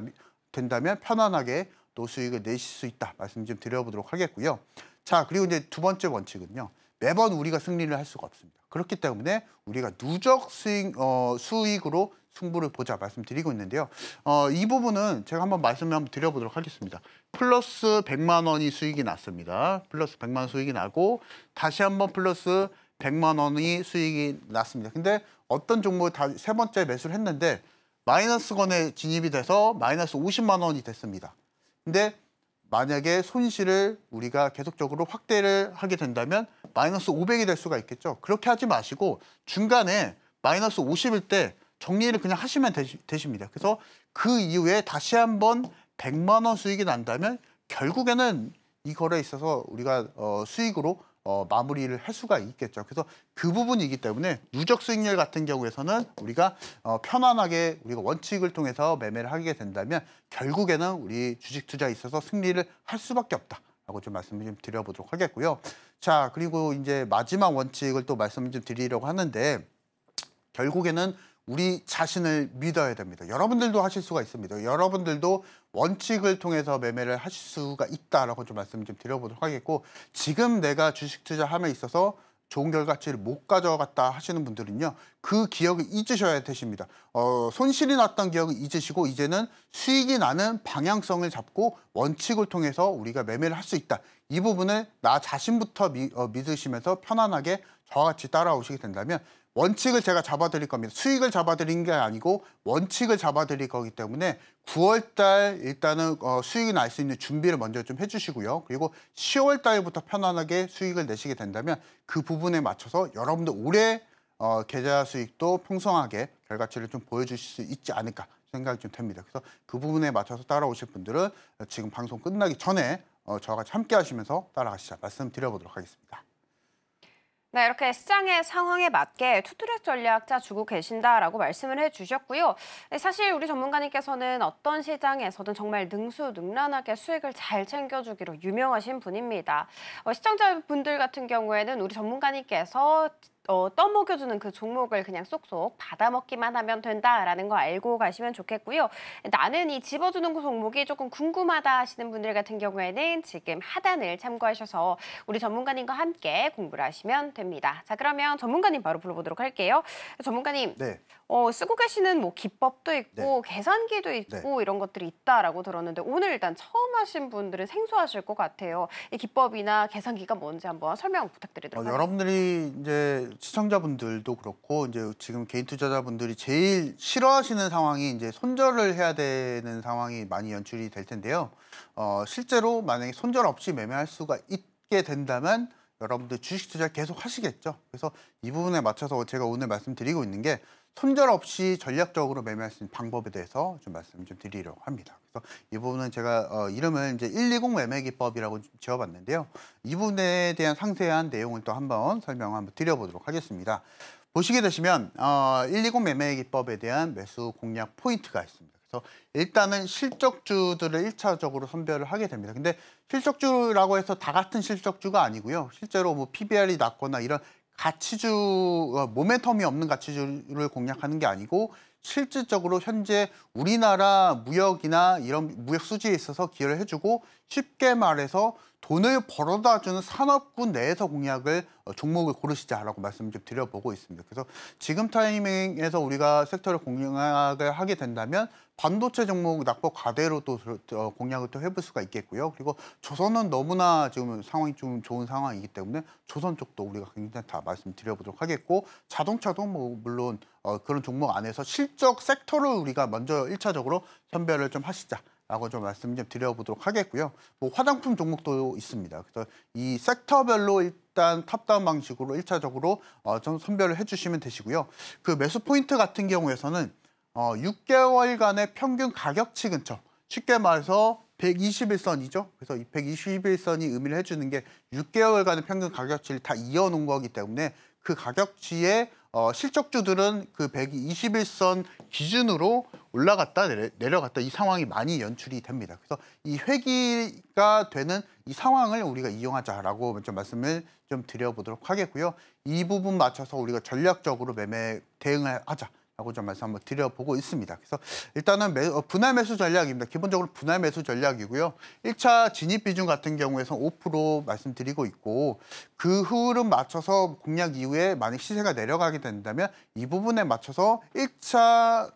Speaker 2: 면 편안하게 또 수익을 내실 수 있다 말씀 좀 드려보도록 하겠고요. 자 그리고 이제 두 번째 원칙은요. 매번 우리가 승리를 할 수가 없습니다. 그렇기 때문에 우리가 누적 수익, 어, 수익으로 승부를 보자 말씀드리고 있는데요. 어, 이 부분은 제가 한번 말씀을 한번 드려보도록 하겠습니다. 플러스 100만 원이 수익이 났습니다. 플러스 100만 원 수익이 나고 다시 한번 플러스 100만 원이 수익이 났습니다. 근데 어떤 종목을 다 세 번째 매수를 했는데 마이너스 건에 진입이 돼서 마이너스 50만 원이 됐습니다. 근데 만약에 손실을 우리가 계속적으로 확대를 하게 된다면 마이너스 500이 될 수가 있겠죠. 그렇게 하지 마시고 중간에 마이너스 50일 때 정리를 그냥 하시면 되십니다. 그래서 그 이후에 다시 한번 100만 원 수익이 난다면 결국에는 이 거래에 있어서 우리가 어, 수익으로 어, 마무리를 할 수가 있겠죠. 그래서 그 부분이기 때문에 누적 수익률 같은 경우에서는 우리가 어, 편안하게 우리가 원칙을 통해서 매매를 하게 된다면 결국에는 우리 주식 투자에 있어서 승리를 할 수밖에 없다. 라고 좀 말씀을 좀 드려보도록 하겠고요. 자, 그리고 이제 마지막 원칙을 또 말씀을 좀 드리려고 하는데 결국에는 우리 자신을 믿어야 됩니다. 여러분들도 하실 수가 있습니다. 여러분들도 원칙을 통해서 매매를 하실 수가 있다라고 좀 말씀 을좀 드려보도록 하겠고 지금 내가 주식 투자함에 있어서 좋은 결과치를 못 가져갔다 하시는 분들은요 그 기억을 잊으셔야 되십니다 어, 손실이 났던 기억을 잊으시고 이제는 수익이 나는 방향성을 잡고 원칙을 통해서 우리가 매매를 할 수 있다 이 부분을 나 자신부터 미, 어, 믿으시면서 편안하게 저와 같이 따라오시게 된다면 원칙을 제가 잡아드릴 겁니다. 수익을 잡아드린 게 아니고 원칙을 잡아드릴 거기 때문에 9월 달 일단은 어, 수익이 날 수 있는 준비를 먼저 좀 해주시고요. 그리고 10월 달부터 편안하게 수익을 내시게 된다면 그 부분에 맞춰서 여러분들 올해 어, 계좌 수익도 풍성하게 결과치를 좀 보여주실 수 있지 않을까 생각이 좀 됩니다. 그래서 그 부분에 맞춰서 따라오실 분들은 지금 방송 끝나기 전에 어, 저와 같이 함께 하시면서 따라가시자 말씀드려보도록 하겠습니다.
Speaker 1: 네, 이렇게 시장의 상황에 맞게 투트랙 전략 자주고 계신다라고 말씀을 해주셨고요. 네, 사실 우리 전문가님께서는 어떤 시장에서든 정말 능수능란하게 수익을 잘 챙겨주기로 유명하신 분입니다. 어, 시청자분들 같은 경우에는 우리 전문가님께서 어, 떠먹여주는 그 종목을 그냥 쏙쏙 받아먹기만 하면 된다라는 거 알고 가시면 좋겠고요. 나는 이 집어주는 그 종목이 조금 궁금하다 하시는 분들 같은 경우에는 지금 하단을 참고하셔서 우리 전문가님과 함께 공부를 하시면 됩니다. 자 그러면 전문가님 바로 불러보도록 할게요. 전문가님, 네. 어, 쓰고 계시는 뭐 기법도 있고 네. 계산기도 네. 있고 네. 이런 것들이 있다라고 들었는데 오늘 일단 처음 하신 분들은 생소하실 것 같아요. 이 기법이나 계산기가 뭔지 한번 설명 부탁드리도록 어, 하겠습니다.
Speaker 2: 여러분들이 이제 시청자분들도 그렇고 이제 지금 개인 투자자분들이 제일 싫어하시는 상황이 이제 손절을 해야 되는 상황이 많이 연출이 될 텐데요. 어, 실제로 만약에 손절 없이 매매할 수가 있게 된다면 여러분들 주식 투자 계속 하시겠죠. 그래서 이 부분에 맞춰서 제가 오늘 말씀드리고 있는 게 품절 없이 전략적으로 매매할 수 있는 방법에 대해서 좀 말씀 좀 드리려고 합니다. 그래서 이 부분은 제가 어, 이름을 이제 120 매매 기법이라고 지어봤는데요. 이 부분에 대한 상세한 내용을 또 한번 설명 한번 드려보도록 하겠습니다. 보시게 되시면 어, 120 매매 기법에 대한 매수 공략 포인트가 있습니다. 그래서 일단은 실적주들을 1차적으로 선별을 하게 됩니다. 근데 실적주라고 해서 다 같은 실적주가 아니고요. 실제로 뭐 PBR이 낮거나 이런 가치주 모멘텀이 없는 가치주를 공략하는 게 아니고 실질적으로 현재 우리나라 무역이나 이런 무역 수지에 있어서 기여를 해주고 쉽게 말해서 돈을 벌어다 주는 산업군 내에서 공약을 어, 종목을 고르시자라고 말씀을 좀 드려보고 있습니다. 그래서 지금 타이밍에서 우리가 섹터를 공략을 하게 된다면 반도체 종목 낙폭 과대로 또 공략을 또 해볼 수가 있겠고요. 그리고 조선은 너무나 지금 상황이 좀 좋은 상황이기 때문에 조선 쪽도 우리가 굉장히 다 말씀드려보도록 하겠고 자동차도 뭐 물론 어, 그런 종목 안에서 실적 섹터를 우리가 먼저 1차적으로 선별을 좀 하시자. 라고 좀 말씀 좀 드려보도록 하겠고요. 뭐 화장품 종목도 있습니다. 그래서 이 섹터별로 일단 탑다운 방식으로 1차적으로 어, 좀 선별을 해주시면 되시고요. 그 매수 포인트 같은 경우에서는 어, 6개월간의 평균 가격치 근처, 쉽게 말해서 121선이죠. 그래서 이 121선이 의미를 해주는 게 6개월간의 평균 가격치를 다 이어놓은 거기 때문에 그 가격치에 어, 실적주들은 그 121선 기준으로 올라갔다 내려, 갔다이 상황이 많이 연출이 됩니다. 그래서 이 회기가 되는 이 상황을 우리가 이용하자라고 먼저 말씀을 좀 드려보도록 하겠고요. 이 부분 맞춰서 우리가 전략적으로 매매 대응을 하자. 라고자 말씀 한번 드려보고 있습니다. 그래서 일단은 매, 어, 분할 매수 전략입니다. 기본적으로 분할 매수 전략이고요. 1차 진입 비중 같은 경우에선 5% 말씀드리고 있고 그 흐름 맞춰서 공략 이후에 만약 시세가 내려가게 된다면 이 부분에 맞춰서 1차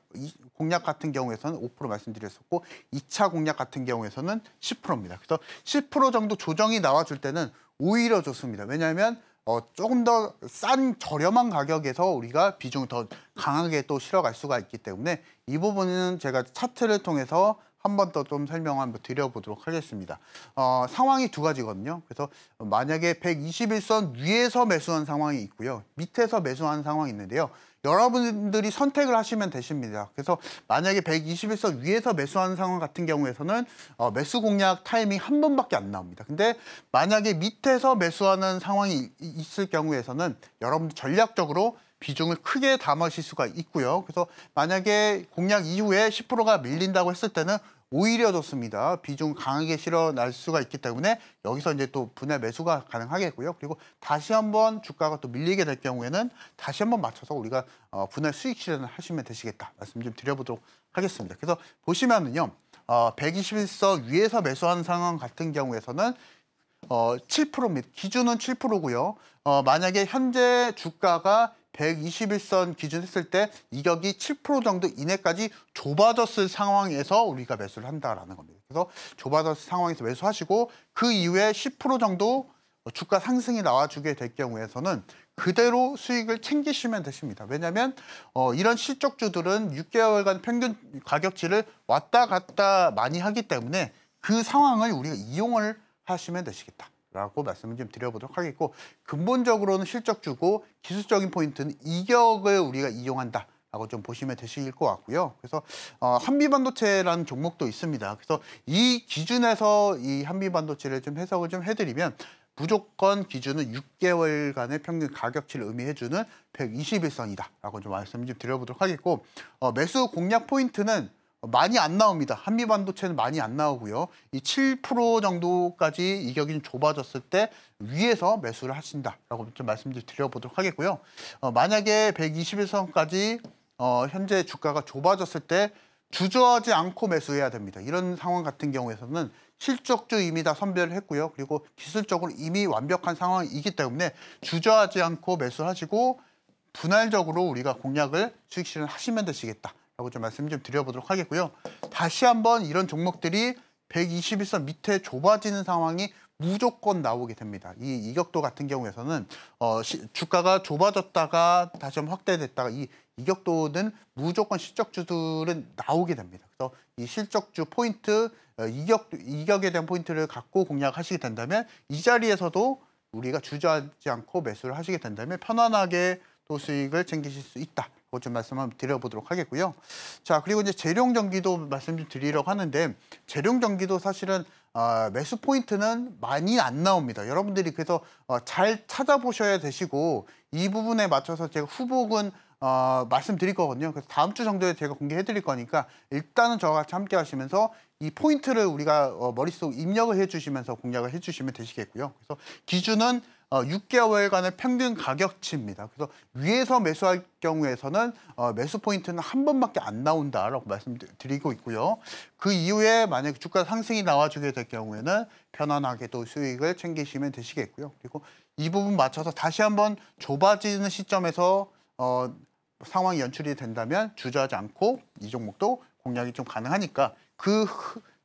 Speaker 2: 공략 같은 경우에서는 5% 말씀드렸었고 2차 공략 같은 경우에서는 10%입니다. 그래서 10% 정도 조정이 나와줄 때는 오히려 좋습니다. 왜냐하면 어, 조금 더 싼 저렴한 가격에서 우리가 비중을 더 강하게 또 실어갈 수가 있기 때문에 이 부분은 제가 차트를 통해서 한번더좀 설명 한번 드려보도록 하겠습니다. 어, 상황이 두 가지거든요. 그래서 만약에 121선 위에서 매수한 상황이 있고요. 밑에서 매수한 상황이 있는데요. 여러분들이 선택을 하시면 되십니다. 그래서 만약에 121선 위에서 매수하 상황 같은 경우에는 어, 매수 공략 타이밍 한 번밖에 안 나옵니다. 근데 만약에 밑에서 매수하는 상황이 있을 경우에는 여러분 전략적으로 비중을 크게 담아실 수가 있고요. 그래서 만약에 공약 이후에 10%가 밀린다고 했을 때는 오히려 좋습니다. 비중 강하게 실어 날 수가 있기 때문에 여기서 이제 또 분할 매수가 가능하겠고요. 그리고 다시 한번 주가가 또 밀리게 될 경우에는 다시 한번 맞춰서 우리가 어, 분할 수익 실현을 하시면 되시겠다. 말씀 좀 드려보도록 하겠습니다. 그래서 보시면은요. 어, 121선 위에서 매수하는 상황 같은 경우에서는 어, 7%입니다. 기준은 7%고요. 어, 만약에 현재 주가가 121선 기준했을 때 이격이 7% 정도 이내까지 좁아졌을 상황에서 우리가 매수를 한다라는 겁니다. 그래서 좁아졌을 상황에서 매수하시고 그 이후에 10% 정도 주가 상승이 나와주게 될경우에는 그대로 수익을 챙기시면 되십니다. 왜냐하면 어, 이런 실적주들은 6개월간 평균 가격치를 왔다 갔다 많이 하기 때문에 그 상황을 우리가 이용을 하시면 되시겠다. 라고 말씀을 좀 드려보도록 하겠고 근본적으로는 실적주고 기술적인 포인트는 이격을 우리가 이용한다 라고 좀 보시면 되실 것 같고요. 그래서 어, 한미반도체라는 종목도 있습니다. 그래서 이 기준에서 이 한미반도체를 좀 해석을 좀 해드리면 무조건 기준은 6개월간의 평균 가격치를 의미해주는 121선이다라고 좀 말씀을 좀 드려보도록 하겠고 어, 매수 공략 포인트는 많이 안 나옵니다. 한미 반도체는 많이 안 나오고요. 이 7% 정도까지 이격이 좀 좁아졌을 때 위에서 매수를 하신다라고 좀 말씀드려보도록 하겠고요. 어, 만약에 121선까지 어, 현재 주가가 좁아졌을 때 주저하지 않고 매수해야 됩니다. 이런 상황 같은 경우에서는 실적주 이미 다 선별을 했고요. 그리고 기술적으로 이미 완벽한 상황이기 때문에 주저하지 않고 매수하시고 분할적으로 우리가 공략을 수익실현 하시면 되시겠다. 라고 좀 말씀 좀 드려보도록 하겠고요. 다시 한번 이런 종목들이 121선 밑에 좁아지는 상황이 무조건 나오게 됩니다. 이 이격도 같은 경우에서는 어, 시, 주가가 좁아졌다가 다시 한번 확대됐다가 이 이격도는 무조건 실적주들은 나오게 됩니다. 그래서 이 실적주 포인트 어, 이격 이격에 대한 포인트를 갖고 공략하시게 된다면 이 자리에서도 우리가 주저하지 않고 매수를 하시게 된다면 편안하게 또 수익을 챙기실 수 있다. 뭐좀 말씀 한번 드려보도록 하겠고요. 자, 그리고 이제 재룡 전기도 말씀 좀 드리려고 하는데 재룡 전기도 사실은 어, 매수 포인트는 많이 안 나옵니다. 여러분들이 그래서 어, 잘 찾아보셔야 되시고 이 부분에 맞춰서 제가 후보군 어, 말씀드릴 거거든요. 그래서 다음 주 정도에 제가 공개해 드릴 거니까 일단은 저와 같이 함께 하시면서 이 포인트를 우리가 어, 머릿속 입력을 해 주시면서 공략을 해 주시면 되시겠고요. 그래서 기준은 6개월간의 어, 평균 가격치입니다. 그래서 위에서 매수할 경우에서는 어, 매수 포인트는 한 번밖에 안 나온다라고 말씀드리고 있고요. 그 이후에 만약 주가 상승이 나와주게 될 경우에는 편안하게도 수익을 챙기시면 되시겠고요. 그리고 이 부분 맞춰서 다시 한번 좁아지는 시점에서 어, 상황이 연출이 된다면 주저하지 않고 이 종목도 공략이 좀 가능하니까 그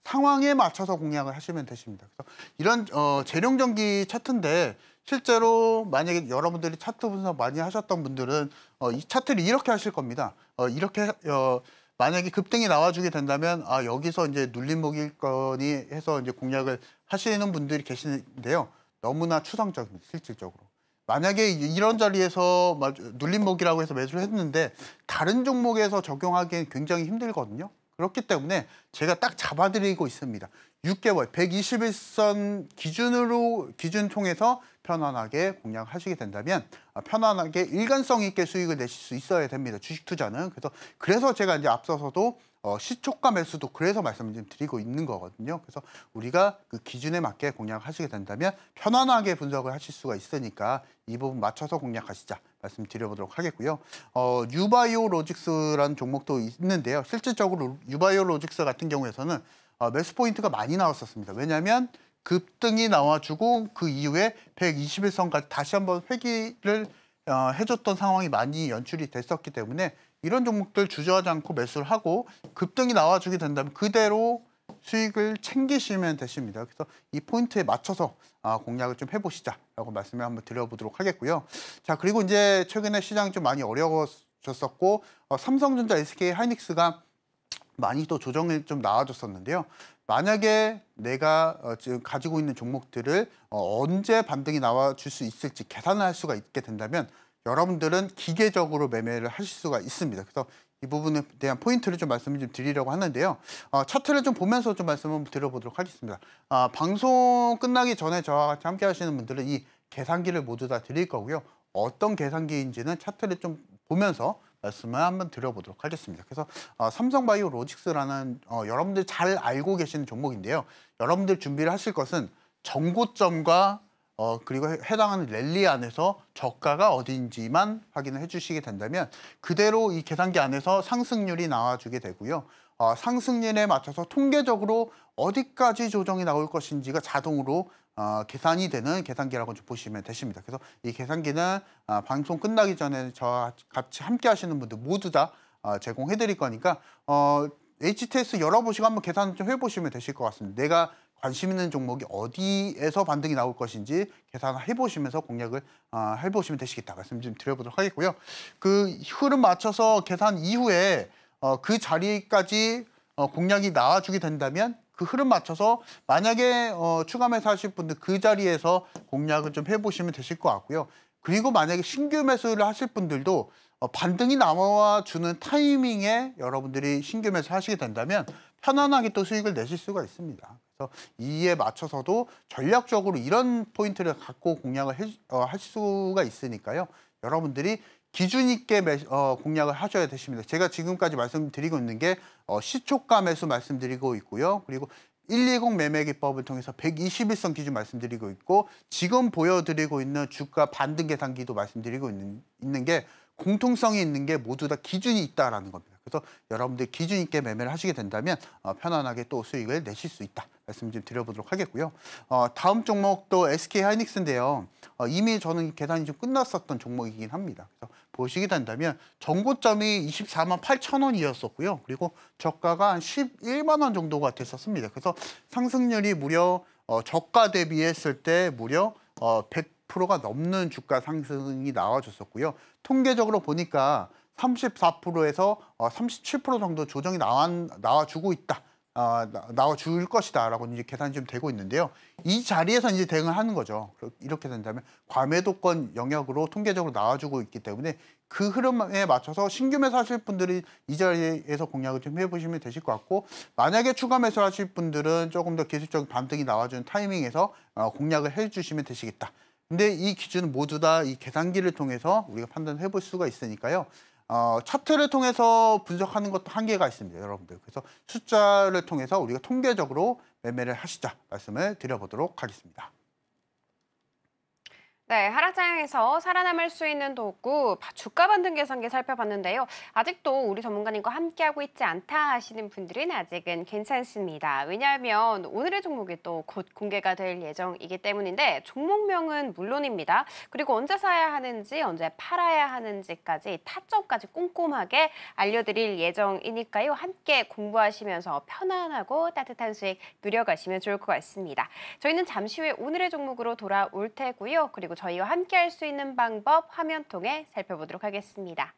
Speaker 2: 상황에 맞춰서 공략을 하시면 되십니다. 그래서 이런 어, 재룡전기 차트인데 실제로 만약에 여러분들이 차트 분석 많이 하셨던 분들은 어, 이 차트를 이렇게 하실 겁니다. 어, 이렇게 어, 만약에 급등이 나와주게 된다면 아 여기서 이제 눌림목일 거니 해서 이제 공략을 하시는 분들이 계시는데요. 너무나 추상적입니다. 실질적으로. 만약에 이런 자리에서 눌림목이라고 해서 매수를 했는데 다른 종목에서 적용하기엔 굉장히 힘들거든요. 그렇기 때문에 제가 딱 잡아드리고 있습니다. 6개월 121선 기준으로 기준 통해서 편안하게 공략하시게 된다면 아, 편안하게 일관성 있게 수익을 내실 수 있어야 됩니다. 주식 투자는 그래서 그래서 제가 이제 앞서서도 어, 시초가 매수도 그래서 말씀을 좀 드리고 있는 거거든요. 그래서 우리가 그 기준에 맞게 공략하시게 된다면 편안하게 분석을 하실 수가 있으니까 이 부분 맞춰서 공략하시자 말씀드려보도록 하겠고요. 어, 유바이오 로직스라는 종목도 있는데요. 실질적으로 유바이오 로직스 같은 경우에서는 아, 매수 포인트가 많이 나왔었습니다. 왜냐하면 급등이 나와주고 그 이후에 121선까지 다시 한번 회귀를 어, 해줬던 상황이 많이 연출이 됐었기 때문에 이런 종목들 주저하지 않고 매수를 하고 급등이 나와주게 된다면 그대로 수익을 챙기시면 되십니다. 그래서 이 포인트에 맞춰서 아, 공략을 좀 해보시자라고 말씀을 한번 드려보도록 하겠고요. 자 그리고 이제 최근에 시장이 좀 많이 어려워졌었고 어, 삼성전자, SK 하이닉스가 많이 또조정이좀 나와줬었는데요. 만약에 내가 어, 지금 가지고 있는 종목들을 어, 언제 반등이 나와줄 수 있을지 계산을 할 수가 있게 된다면 여러분들은 기계적으로 매매를 하실 수가 있습니다. 그래서 이 부분에 대한 포인트를 좀 말씀을 좀 드리려고 하는데요. 어, 차트를 좀 보면서 좀 말씀을 드려보도록 하겠습니다. 아, 방송 끝나기 전에 저와 같이 함께 하시는 분들은 이 계산기를 모두 다 드릴 거고요. 어떤 계산기인지는 차트를 좀 보면서 말씀을 한번 드려보도록 하겠습니다. 그래서 어, 삼성바이오로직스라는 어, 여러분들 잘 알고 계시는 종목인데요. 여러분들 준비를 하실 것은 정고점과 어, 그리고 해당하는 랠리 안에서 저가가 어디인지만 확인을 해주시게 된다면 그대로 이 계산기 안에서 상승률이 나와주게 되고요. 어, 상승률에 맞춰서 통계적으로 어디까지 조정이 나올 것인지가 자동으로 어, 계산이 되는 계산기라고 보시면 되십니다. 그래서 이 계산기는 어, 방송 끝나기 전에 저와 같이 함께 하시는 분들 모두 다 어, 제공해 드릴 거니까 어, HTS 열어보시고 한번 계산을 좀 해보시면 되실 것 같습니다. 내가 관심 있는 종목이 어디에서 반등이 나올 것인지 계산을 해보시면서 공략을 어, 해보시면 되시겠다 말씀 좀 드려보도록 하겠고요. 그 흐름 맞춰서 계산 이후에 어, 그 자리까지 어, 공략이 나와주게 된다면 그 흐름 맞춰서 만약에 어, 추가 매수 하실 분들 그 자리에서 공략을 좀 해보시면 되실 것 같고요. 그리고 만약에 신규 매수를 하실 분들도 어, 반등이 나와 주는 타이밍에 여러분들이 신규 매수 하시게 된다면 편안하게 또 수익을 내실 수가 있습니다. 그래서 이에 맞춰서도 전략적으로 이런 포인트를 갖고 공략을 해, 어, 할 수가 있으니까요. 여러분들이 기준 있게 매, 어, 공략을 하셔야 되십니다. 제가 지금까지 말씀드리고 있는 게 어, 시초가 매수 말씀드리고 있고요. 그리고 120 매매 기법을 통해서 121선 기준 말씀드리고 있고 지금 보여드리고 있는 주가 반등 계산기도 말씀드리고 있는, 있는 게 공통성이 있는 게 모두 다 기준이 있다라는 겁니다. 그래서 여러분들 기준 있게 매매를 하시게 된다면 어, 편안하게 또 수익을 내실 수 있다. 말씀 좀 드려보도록 하겠고요. 어, 다음 종목도 SK 하이닉스인데요. 어, 이미 저는 계산이 좀 끝났었던 종목이긴 합니다. 그래서 보시게 된다면 전고점이 24만 8천 원이었었고요. 그리고 저가가 한 11만 원 정도가 됐었습니다. 그래서 상승률이 무려 어, 저가 대비했을 때 무려 어, 100%가 넘는 주가 상승이 나와줬었고요. 통계적으로 보니까 34%에서 37% 어, 정도 조정이 나와, 나와주고 있다. 어, 나와 줄 것이다라고 이제 계산이 좀 되고 있는데요. 이 자리에서 이제 대응을 하는 거죠. 이렇게 된다면 과매도권 영역으로 통계적으로 나와주고 있기 때문에 그 흐름에 맞춰서 신규 매수하실 분들이 이 자리에서 공략을 좀 해보시면 되실 것 같고 만약에 추가 매수하실 분들은 조금 더 기술적인 반등이 나와주는 타이밍에서 어, 공략을 해주시면 되시겠다. 근데 이 기준은 모두 다 이 계산기를 통해서 우리가 판단해 볼 수가 있으니까요. 어, 차트를 통해서 분석하는 것도 한계가 있습니다, 여러분들. 그래서 숫자를 통해서 우리가 통계적으로 매매를 하시자 말씀을 드려보도록 하겠습니다.
Speaker 1: 네, 하락장에서 살아남을 수 있는 도구, 주가 반등 계산기 살펴봤는데요. 아직도 우리 전문가님과 함께하고 있지 않다 하시는 분들은 아직은 괜찮습니다. 왜냐하면 오늘의 종목이 또 곧 공개가 될 예정이기 때문인데 종목명은 물론입니다. 그리고 언제 사야 하는지, 언제 팔아야 하는지까지 타점까지 꼼꼼하게 알려드릴 예정이니까요. 함께 공부하시면서 편안하고 따뜻한 수익 누려가시면 좋을 것 같습니다. 저희는 잠시 후에 오늘의 종목으로 돌아올 테고요. 그리고 저희와 함께 할 수 있는 방법 화면 통해 살펴보도록 하겠습니다.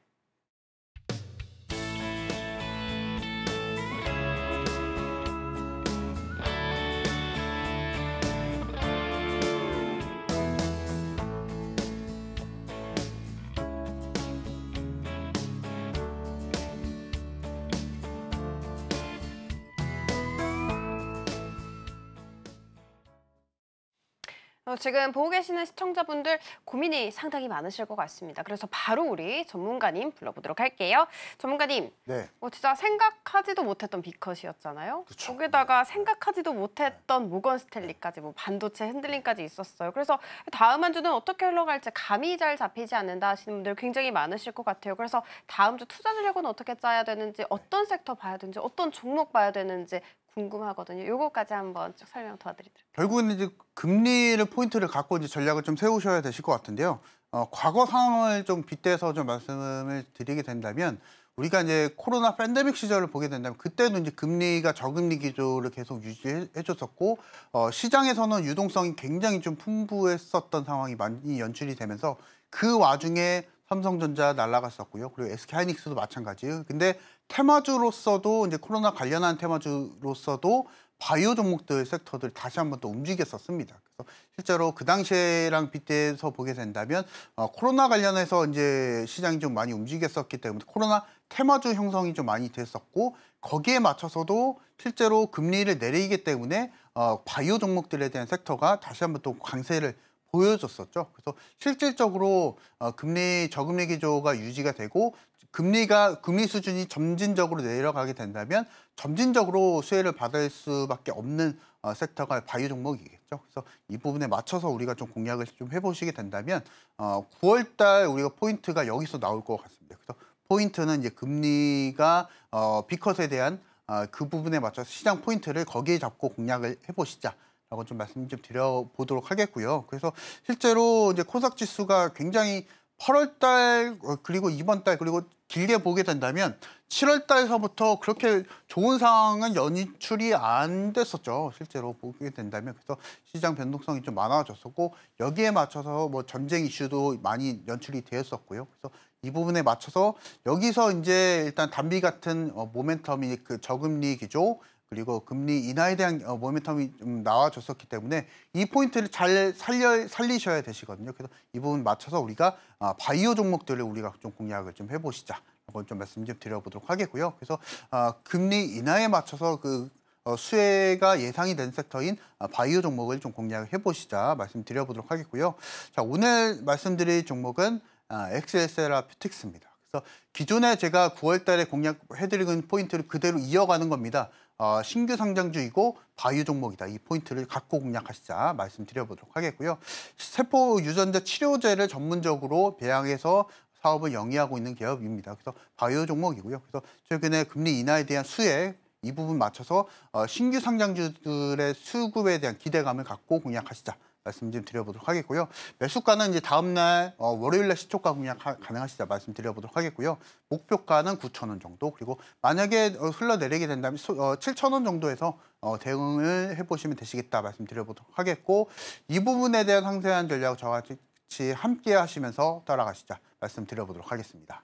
Speaker 1: 어, 지금 보고 계시는 시청자분들 고민이 상당히 많으실 것 같습니다. 그래서 바로 우리 전문가님 불러보도록 할게요. 전문가님, 네. 어, 진짜 생각하지도 못했던 비컷이었잖아요. 그쵸. 거기다가 네. 생각하지도 못했던 네. 모건 스탠리까지 뭐 반도체 흔들림까지 있었어요. 그래서 다음 한 주는 어떻게 흘러갈지 감이 잘 잡히지 않는다 하시는 분들 굉장히 많으실 것 같아요. 그래서 다음 주 투자 전략은 어떻게 짜야 되는지 어떤 섹터 봐야 되는지 어떤 종목 봐야 되는지 궁금하거든요. 요거까지 한번 쭉 설명 도와드리도록.
Speaker 2: 결국은 이제 금리를 포인트를 갖고 이제 전략을 좀 세우셔야 되실 것 같은데요. 어, 과거 상황을 좀 빗대서 좀 말씀을 드리게 된다면 우리가 이제 코로나 팬데믹 시절을 보게 된다면 그때도 이제 금리가 저금리 기조를 계속 유지해줬었고 어, 시장에서는 유동성이 굉장히 좀 풍부했었던 상황이 많이 연출이 되면서 그 와중에 삼성전자 날라갔었고요. 그리고 SK하이닉스도 마찬가지. 예요 근데 테마주로서도 이제 코로나 관련한 테마주로서도 바이오 종목들 섹터들 다시 한번 또 움직였었습니다. 그래서 실제로 그 당시랑 빗대서 보게 된다면 어, 코로나 관련해서 이제 시장이 좀 많이 움직였었기 때문에 코로나 테마주 형성이 좀 많이 됐었고 거기에 맞춰서도 실제로 금리를 내리기 때문에 어, 바이오 종목들에 대한 섹터가 다시 한번 또 강세를 보여줬었죠. 그래서 실질적으로 어, 금리 저금리 기조가 유지가 되고 금리가 금리 수준이 점진적으로 내려가게 된다면 점진적으로 수혜를 받을 수밖에 없는 어, 섹터가 바이오 종목이겠죠. 그래서 이 부분에 맞춰서 우리가 좀 공략을 좀 해보시게 된다면 어, 9월달 우리가 포인트가 여기서 나올 것 같습니다. 그래서 포인트는 이제 금리가 어, 비컷에 대한 어, 그 부분에 맞춰서 시장 포인트를 거기에 잡고 공략을 해보시자. 라고 좀 말씀 좀 드려보도록 하겠고요. 그래서 실제로 이제 코삭 지수가 굉장히 8월 달 어, 그리고 이번 달 그리고 길게 보게 된다면 7월 달서부터 그렇게 좋은 상황은 연출이 안 됐었죠. 실제로 보게 된다면 그래서 시장 변동성이 좀 많아졌었고 여기에 맞춰서 뭐 전쟁 이슈도 많이 연출이 되었었고요. 그래서 이 부분에 맞춰서 여기서 이제 일단 단비 같은 어, 모멘텀이 그 저금리 기조 그리고 금리 인하에 대한 어, 모멘텀이 좀 나와줬었기 때문에 이 포인트를 잘 살려, 살리셔야 되시거든요. 그래서 이 부분 맞춰서 우리가 아, 바이오 종목들을 우리가 좀 공략을 좀 해보시자. 한번 좀 말씀 좀 드려보도록 하겠고요. 그래서 아, 금리 인하에 맞춰서 그 어, 수혜가 예상이 된 섹터인 아, 바이오 종목을 좀 공략해 을 보시자 말씀드려보도록 하겠고요. 자 오늘 말씀드릴 종목은 XSLR 퓨틱스입니다. 그래서 기존에 제가 9월 달에 공략해드린 포인트를 그대로 이어가는 겁니다. 어, 신규 상장주이고 바이오 종목이다. 이 포인트를 갖고 공략하시자 말씀드려보도록 하겠고요. 세포 유전자 치료제를 전문적으로 배양해서 사업을 영위하고 있는 기업입니다. 그래서 바이오 종목이고요. 그래서 최근에 금리 인하에 대한 수혜 이 부분 맞춰서 어, 신규 상장주들의 수급에 대한 기대감을 갖고 공략하시자 말씀 좀 드려보도록 하겠고요. 매수가는 이제 다음날 어, 월요일날 시초가 공략 가능하시다 말씀드려보도록 하겠고요. 목표가는 9천 원 정도 그리고 만약에 어, 흘러내리게 된다면 소, 어, 7천 원 정도에서 어, 대응을 해보시면 되시겠다 말씀드려보도록 하겠고 이 부분에 대한 상세한 전략 저와 같이 함께 하시면서 따라가시자 말씀드려보도록 하겠습니다.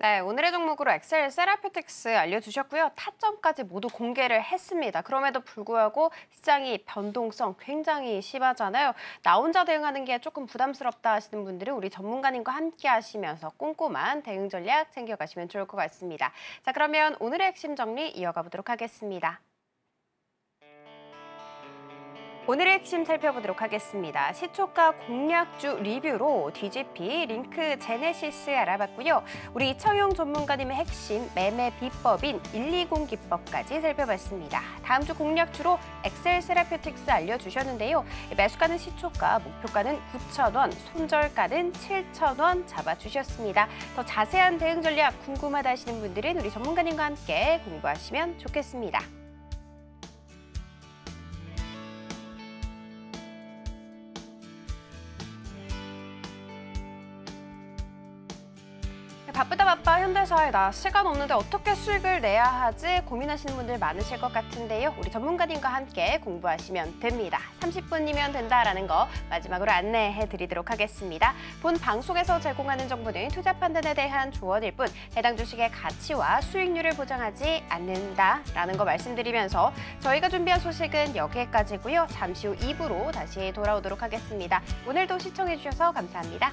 Speaker 1: 네, 오늘의 종목으로 엑셀 세라피틱스 알려주셨고요. 타점까지 모두 공개를 했습니다. 그럼에도 불구하고 시장이 변동성 굉장히 심하잖아요. 나 혼자 대응하는 게 조금 부담스럽다 하시는 분들은 우리 전문가님과 함께 하시면서 꼼꼼한 대응 전략 챙겨가시면 좋을 것 같습니다. 자, 그러면 오늘의 핵심 정리 이어가 보도록 하겠습니다. 오늘의 핵심 살펴보도록 하겠습니다. 시초가 공략주 리뷰로 DGP, 링크, 제네시스 알아봤고요. 우리 이청용 전문가님의 핵심 매매 비법인 120 기법까지 살펴봤습니다. 다음 주 공략주로 엑셀 세라피틱스 알려주셨는데요. 매수가는 시초가, 목표가는 9,000원, 손절가는 7,000원 잡아주셨습니다. 더 자세한 대응 전략 궁금하다 하시는 분들은 우리 전문가님과 함께 공부하시면 좋겠습니다. 바빠 현대사회 나 시간 없는데 어떻게 수익을 내야 하지 고민하시는 분들 많으실 것 같은데요. 우리 전문가님과 함께 공부하시면 됩니다. 30분이면 된다라는 거 마지막으로 안내해 드리도록 하겠습니다. 본 방송에서 제공하는 정보는 투자 판단에 대한 조언일 뿐 해당 주식의 가치와 수익률을 보장하지 않는다라는 거 말씀드리면서 저희가 준비한 소식은 여기까지고요. 잠시 후 2부로 다시 돌아오도록 하겠습니다. 오늘도 시청해 주셔서 감사합니다.